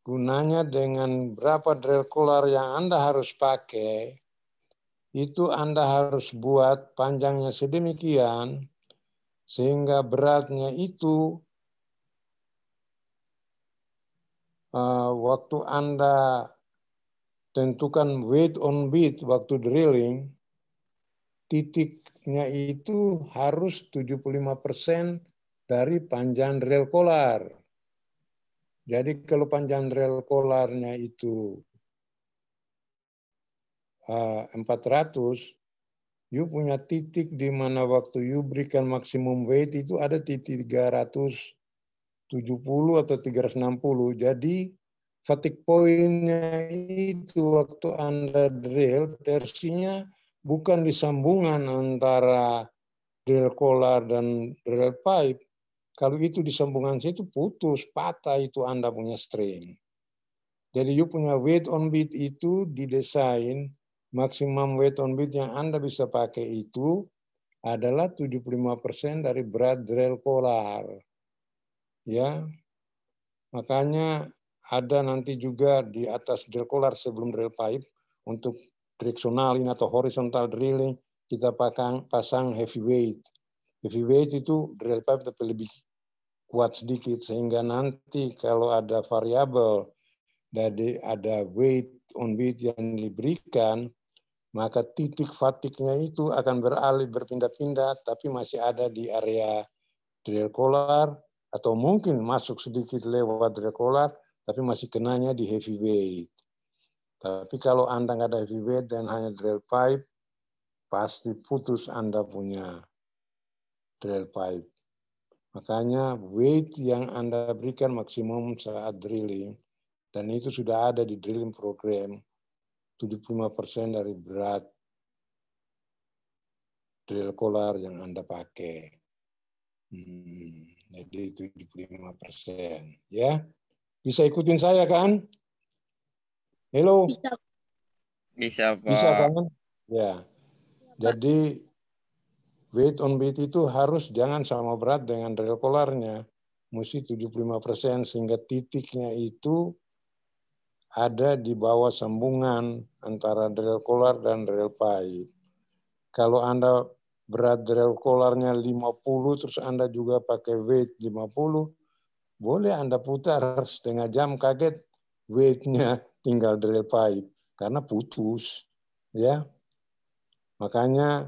gunanya dengan berapa drill collar yang Anda harus pakai, itu Anda harus buat panjangnya sedemikian, sehingga beratnya itu uh, waktu Anda tentukan weight on beat waktu drilling, titiknya itu harus 75% dari panjang rel kolar. Jadi kalau panjang rel kolarnya itu 400, eh, you punya titik di mana waktu you berikan maksimum weight itu ada titik 370 atau 360. Jadi fatigue pointnya itu waktu Anda drill tersinya bukan di sambungan antara drill collar dan drill pipe. Kalau itu di sambungan situ putus, patah itu Anda punya strain. Jadi you punya weight on bit itu didesain maksimum weight on bit yang Anda bisa pakai itu adalah 75% dari berat drill collar. Ya. Makanya ada nanti juga di atas drill collar sebelum drill pipe untuk direksionalin atau horizontal drilling kita pasang, heavy weight. Heavy weight itu drill pipe tapi lebih kuat sedikit sehingga nanti kalau ada variabel dari ada weight on weight yang diberikan maka titik fatiknya itu akan beralih berpindah-pindah tapi masih ada di area drill collar atau mungkin masuk sedikit lewat drill collar tapi masih kenanya di heavy weight. Tapi kalau Anda nggak ada heavyweight dan hanya drill pipe, pasti putus Anda punya drill pipe. Makanya weight yang Anda berikan maksimum saat drilling, dan itu sudah ada di drilling program, 75% dari berat drill collar yang Anda pakai. Hmm, jadi 75 Ya, bisa ikutin saya kan? Halo. Bisa. Bisa, Pak. Bisa banget. Ya. Jadi weight on weight itu harus jangan sama berat dengan rel kolarnya. Mesti 75% sehingga titiknya itu ada di bawah sambungan antara rel kolar dan rel pipe. Kalau Anda berat rel kolarnya 50 terus Anda juga pakai weight 50, boleh Anda putar setengah jam kaget weightnya tinggal drill pipe karena putus ya makanya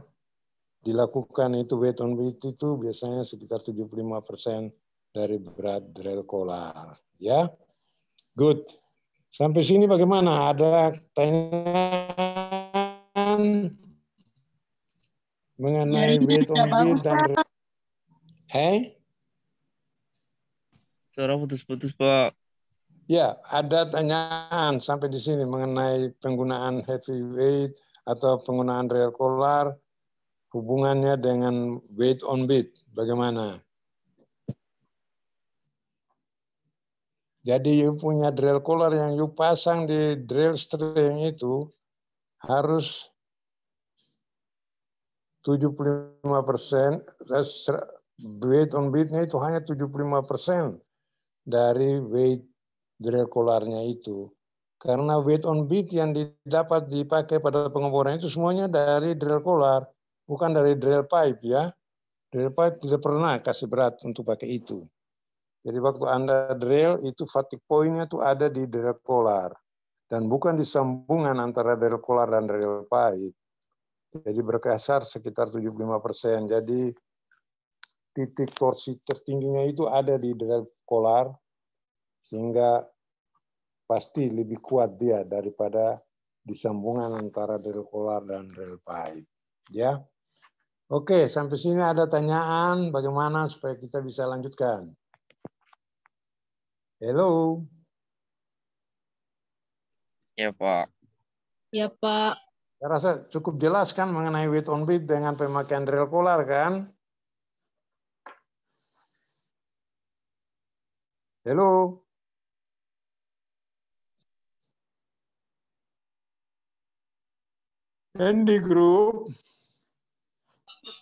dilakukan itu weight on weight itu biasanya sekitar 75% dari berat drill kolar ya good sampai sini bagaimana ada pertanyaan mengenai weight on weight dan Hei? Suara putus-putus, Pak. Ya, ada tanyaan sampai di sini mengenai penggunaan heavyweight atau penggunaan real collar hubungannya dengan weight on beat. Bagaimana? Jadi you punya drill collar yang you pasang di drill string itu harus 75 persen, eh, weight on beatnya itu hanya 75 persen dari weight drekolarnya itu. Karena weight on bit yang didapat dipakai pada pengeboran itu semuanya dari drill kolar, bukan dari drill pipe ya. Drill pipe tidak pernah kasih berat untuk pakai itu. Jadi waktu Anda drill itu fatigue pointnya itu ada di drill kolar dan bukan di sambungan antara drill kolar dan drill pipe. Jadi berkasar sekitar 75 persen. Jadi titik torsi tertingginya itu ada di drill kolar sehingga pasti lebih kuat dia daripada disambungan antara rel kolar dan rel pipe. Ya. Oke, sampai sini ada tanyaan bagaimana supaya kita bisa lanjutkan. Hello. Ya, Pak. Ya, Pak. Saya rasa cukup jelas kan mengenai weight on bit dengan pemakaian rel kolar kan? Hello. Andy Group.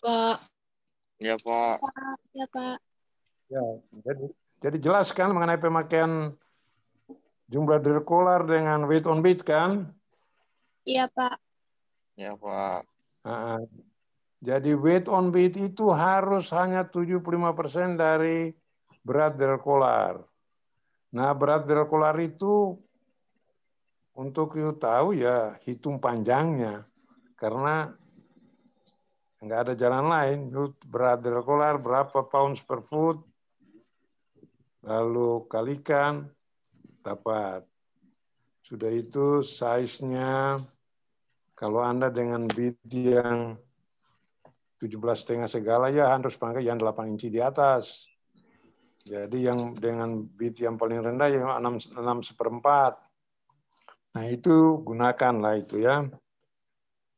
Pak. Ya, Pak. Ya, Pak. Ya, jadi, jadi jelas kan mengenai pemakaian jumlah dirkular dengan weight on weight kan? Iya, Pak. Ya, Pak. Nah, jadi weight on weight itu harus hanya 75% dari berat dirkular. Nah, berat dirkular itu untuk you tahu ya hitung panjangnya karena nggak ada jalan lain. Berat dari berapa pounds per foot, lalu kalikan, dapat. Sudah itu size-nya, kalau Anda dengan bit yang 17 setengah segala, ya harus pakai yang 8 inci di atas. Jadi yang dengan bit yang paling rendah yang 6, 6 seperempat. Nah itu gunakanlah itu ya.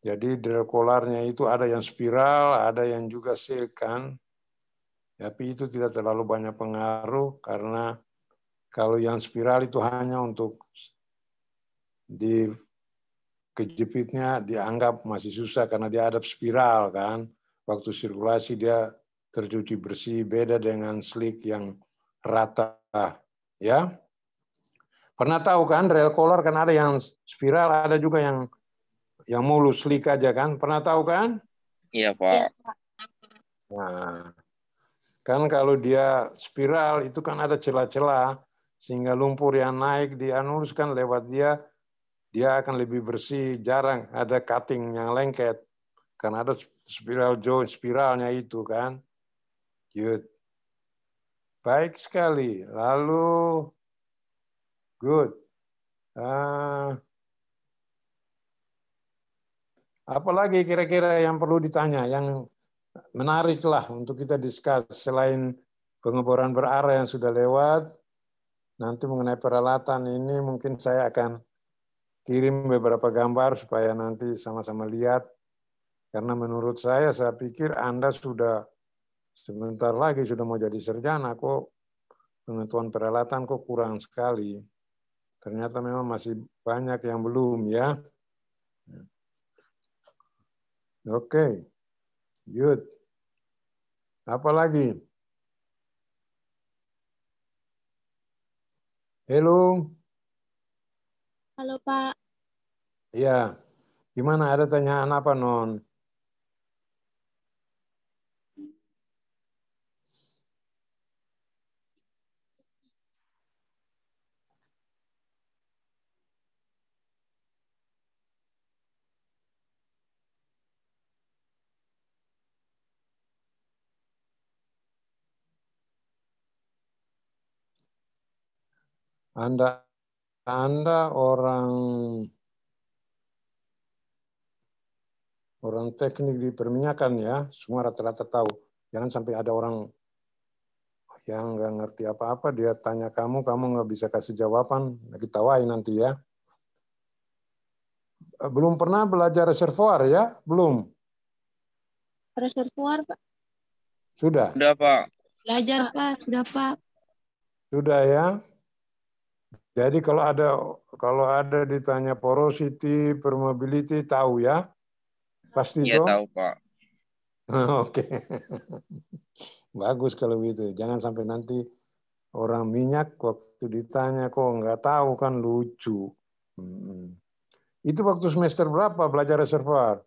Jadi drill kolarnya itu ada yang spiral, ada yang juga silkan. Tapi itu tidak terlalu banyak pengaruh karena kalau yang spiral itu hanya untuk di kejepitnya dianggap masih susah karena dia ada spiral kan. Waktu sirkulasi dia tercuci bersih beda dengan slick yang rata ya. Pernah tahu kan rail collar kan ada yang spiral, ada juga yang yang mulus lika aja kan? Pernah tahu kan? Iya, iya, Pak. Nah, kan kalau dia spiral itu kan ada celah-celah sehingga lumpur yang naik dianuluskan lewat dia dia akan lebih bersih, jarang ada cutting yang lengket karena ada spiral joint spiralnya itu kan. Good. Baik sekali. Lalu good. Uh, Apalagi kira-kira yang perlu ditanya, yang menariklah untuk kita diskus selain pengeboran berarah yang sudah lewat, nanti mengenai peralatan ini mungkin saya akan kirim beberapa gambar supaya nanti sama-sama lihat. Karena menurut saya, saya pikir Anda sudah sebentar lagi sudah mau jadi serjana, kok pengetahuan peralatan kok kurang sekali. Ternyata memang masih banyak yang belum ya. Oke, okay. good. Apa lagi? Halo. Halo Pak. Iya. gimana ada tanyaan apa non? Anda Anda orang orang teknik di perminyakan ya, semua rata-rata tahu. Jangan sampai ada orang yang nggak ngerti apa-apa, dia tanya kamu, kamu nggak bisa kasih jawaban, nah, kita wain nanti ya. Eh, belum pernah belajar reservoir ya? Belum? Reservoir, Pak. Sudah? Sudah, Pak. Belajar, Pak. Sudah, Pak. Sudah ya? Jadi kalau ada kalau ada ditanya porosity, permeability tahu ya? Pasti ya, itu. tahu, Pak. Oke. Bagus kalau gitu. Jangan sampai nanti orang minyak waktu ditanya kok nggak tahu kan lucu. Hmm. Itu waktu semester berapa belajar reservoir?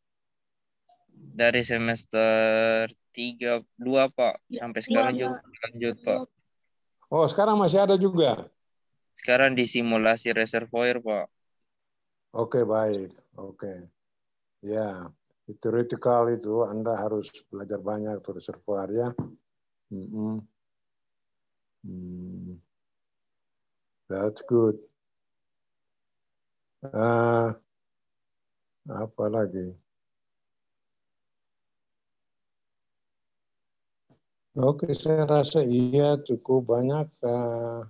Dari semester tiga dua Pak. Ya, sampai sekarang juga lanjut, Pak. Oh, sekarang masih ada juga? sekarang di simulasi reservoir, Pak. Oke, okay, baik. Oke. Okay. Ya, yeah. teoretikal itu Anda harus belajar banyak untuk reservoir ya. Mm -mm. Mm. That's good. Uh, apa lagi? Oke, okay, saya rasa iya cukup banyak. Uh,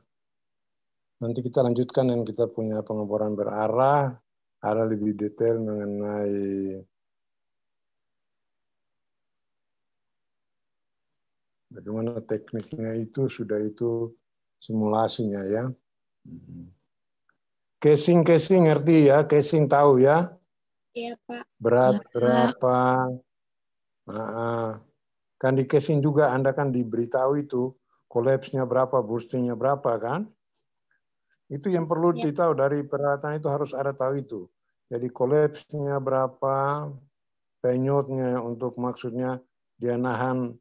Nanti kita lanjutkan dan kita punya pengeboran berarah, arah lebih detail mengenai bagaimana tekniknya itu sudah itu simulasinya ya. Hmm. Casing casing ngerti ya, casing tahu ya. Iya pak. Berat iya. berapa? Nah, kan di casing juga Anda kan diberitahu itu kolapsnya berapa, burstingnya berapa kan? Itu yang perlu ya. ditahu dari peralatan itu harus ada tahu itu. Jadi kolapsnya berapa, penyotnya untuk maksudnya dia nahan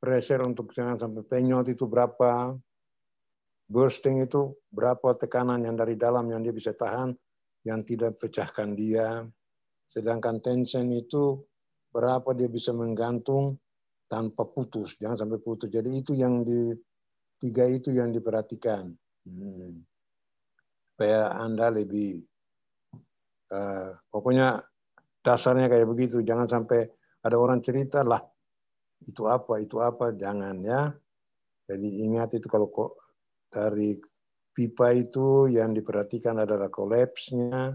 pressure untuk jangan sampai penyot itu berapa, bursting itu berapa tekanan yang dari dalam yang dia bisa tahan, yang tidak pecahkan dia. Sedangkan tension itu berapa dia bisa menggantung tanpa putus, jangan sampai putus. Jadi itu yang di tiga itu yang diperhatikan. Hmm supaya Anda lebih uh, pokoknya dasarnya kayak begitu. Jangan sampai ada orang cerita lah itu apa, itu apa, jangan ya. Jadi ingat itu kalau kok dari pipa itu yang diperhatikan adalah kolapsnya,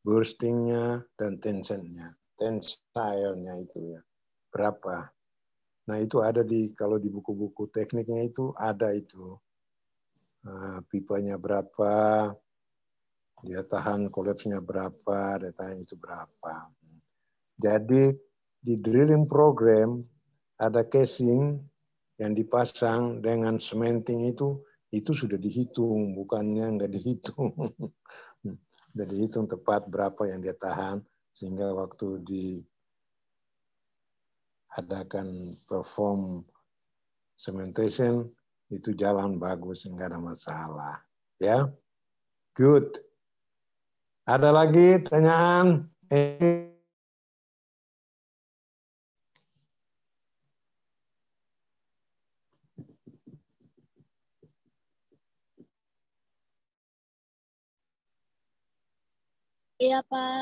burstingnya, dan tensionnya, tensile-nya itu ya. Berapa? Nah itu ada di kalau di buku-buku tekniknya itu ada itu uh, pipanya berapa, dia tahan kolapsnya berapa, dia tahan itu berapa. Jadi di drilling program ada casing yang dipasang dengan cementing itu itu sudah dihitung, bukannya nggak dihitung. sudah dihitung tepat berapa yang dia tahan sehingga waktu diadakan perform cementation itu jalan bagus nggak ada masalah ya good ada lagi pertanyaan? Eh. Iya Pak.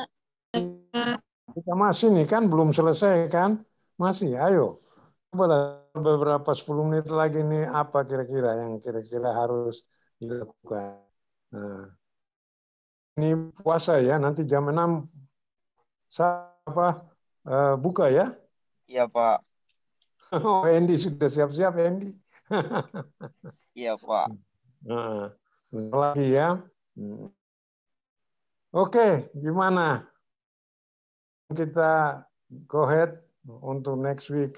Kita masih nih kan belum selesai kan? Masih, ayo. Coba beberapa 10 menit lagi nih apa kira-kira yang kira-kira harus dilakukan. Nah ini puasa ya, nanti jam 6 siapa uh, eh, buka ya? Iya, Pak. Oh, Andy sudah siap-siap Andy. Iya, Pak. Nah, lagi ya. Hmm. Oke, gimana? Kita go ahead untuk next week.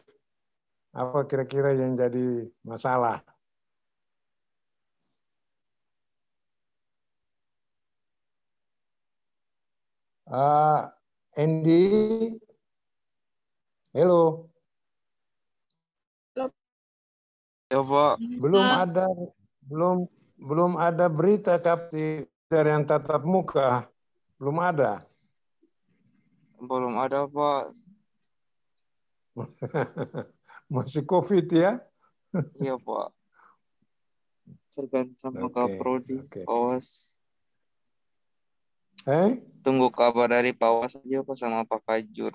Apa kira-kira yang jadi masalah? Uh, Andy, hello. Ya, Pak. Belum ada belum belum ada berita kapti dari yang tatap muka. Belum ada. Belum ada, Pak. Masih COVID ya? Iya, Pak. Tergantung okay, Prodi, okay. Eh? tunggu kabar dari Pak Was aja Pak sama Pak Fajur.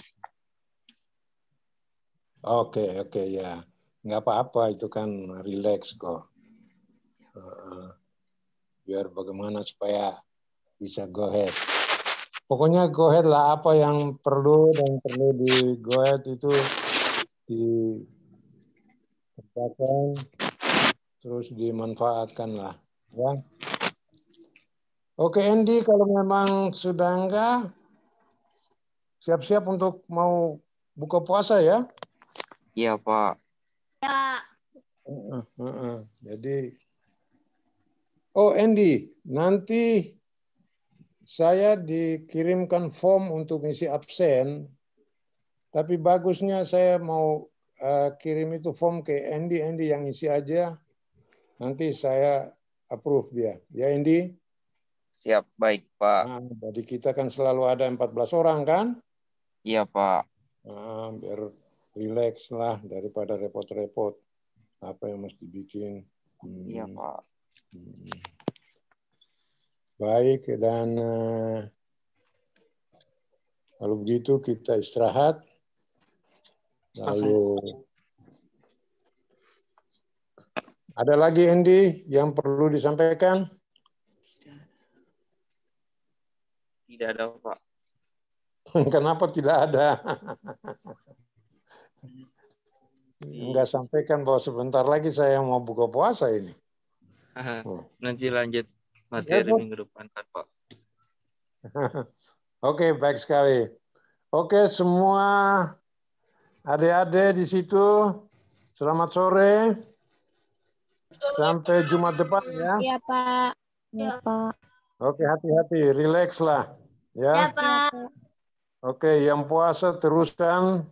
Oke, okay, oke okay, ya. Nggak apa-apa itu kan relax kok. biar bagaimana supaya bisa go ahead. Pokoknya go ahead lah apa yang perlu dan perlu di go ahead itu di terus dimanfaatkan lah. Ya. Oke Andy, kalau memang sudah enggak, siap-siap untuk mau buka puasa ya? Iya Pak. Ya. Jadi, oh Andy, nanti saya dikirimkan form untuk ngisi absen, tapi bagusnya saya mau uh, kirim itu form ke Andy, Andy yang isi aja, nanti saya approve dia. Ya Andy? Siap, baik Pak. Nah, jadi kita kan selalu ada 14 orang kan? Iya Pak. Nah, biar relax lah daripada repot-repot apa yang mesti bikin. Hmm. Iya Pak. Hmm. Baik dan uh, kalau begitu kita istirahat. Lalu ada lagi Andy yang perlu disampaikan? Tidak ada, Pak. Kenapa tidak ada? Enggak iya. sampaikan bahwa sebentar lagi saya mau buka puasa ini. Oh. Nanti lanjut materi ya, minggu depan, Pak. Oke, baik sekali. Oke, semua adik-adik di situ, selamat sore. Sampai Jumat depan ya. Iya, Pak. Iya, Pak. Oke, hati-hati, relax lah. Ya. ya Pak. Oke, yang puasa teruskan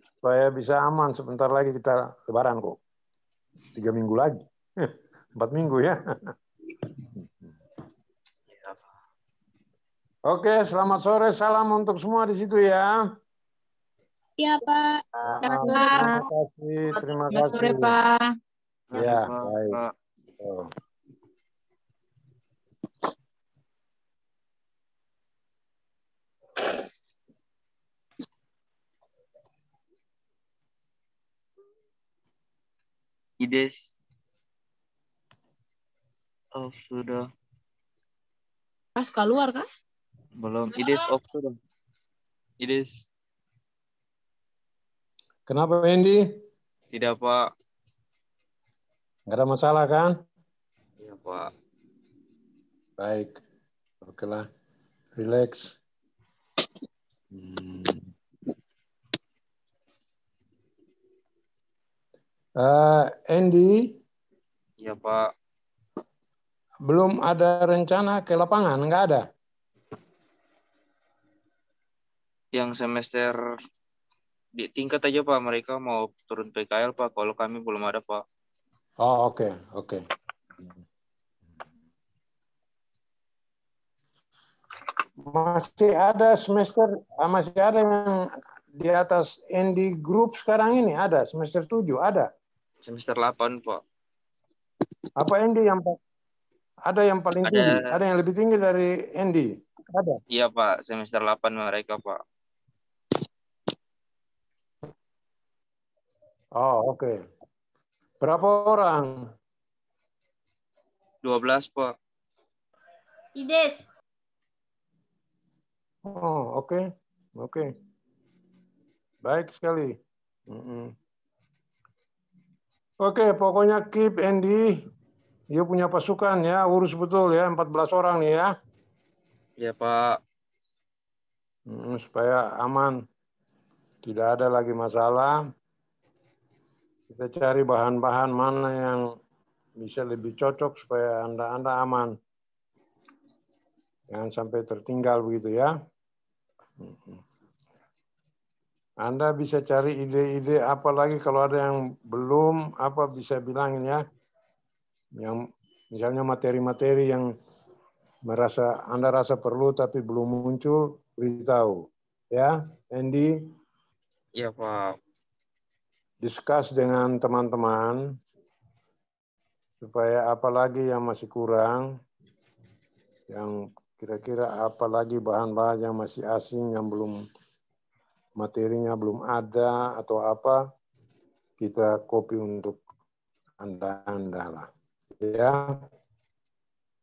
supaya bisa aman. Sebentar lagi kita lebaran kok. Tiga minggu lagi. Empat minggu ya. Oke, selamat sore. Salam untuk semua di situ ya. Iya, Pak. Selamat Terima kasih. Terima kasih. Ya, selamat sore, Pak. Ya, baik. Oh. Ides of sudah. Pas keluar kah? Belum. Ides of sudah. Ides. Kenapa Wendy? Tidak Pak. Gak ada masalah kan? Iya Pak. Baik. Oke lah. Relax. Uh, Andy. Iya Pak. Belum ada rencana ke lapangan, nggak ada? Yang semester di tingkat aja Pak, mereka mau turun PKL Pak. Kalau kami belum ada Pak. Oh oke okay, oke. Okay. Masih ada semester, eh, masih ada yang di atas Andy Group sekarang ini ada semester tujuh ada semester 8, Pak. Apa Andy yang ada yang paling ada, tinggi? Ada yang lebih tinggi dari Andy? Ada. Iya, Pak. Semester 8 mereka, Pak. Oh, oke. Okay. Berapa orang? 12, Pak. Ides. Oh, oke. Okay. Oke. Okay. Baik sekali. Mm -mm. Oke, pokoknya keep Andy. Dia punya pasukan ya, urus betul ya, 14 orang nih ya. Iya, Pak. Hmm, supaya aman. Tidak ada lagi masalah. Kita cari bahan-bahan mana yang bisa lebih cocok supaya Anda Anda aman. Jangan sampai tertinggal begitu ya. Hmm. hmm. Anda bisa cari ide-ide apa lagi kalau ada yang belum apa bisa bilangin ya. Yang misalnya materi-materi yang merasa Anda rasa perlu tapi belum muncul beritahu. Ya, Andy. Ya Pak. Discuss dengan teman-teman supaya apa lagi yang masih kurang yang kira-kira apa lagi bahan-bahan yang masih asing yang belum materinya belum ada atau apa, kita copy untuk Anda-Anda lah. Ya,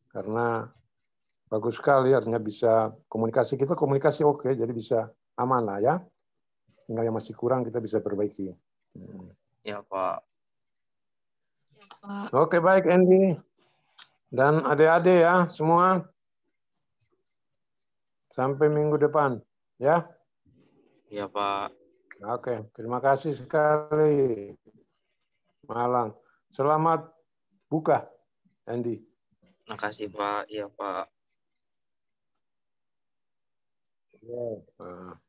karena bagus sekali artinya bisa komunikasi kita komunikasi oke okay, jadi bisa aman lah ya tinggal yang masih kurang kita bisa perbaiki hmm. ya pak, ya, pak. oke okay, baik Andy dan adik-adik ya semua sampai minggu depan ya Iya Pak. Oke, terima kasih sekali. Malang. Selamat buka, Andi. Makasih Pak, iya Pak. Ya. Uh.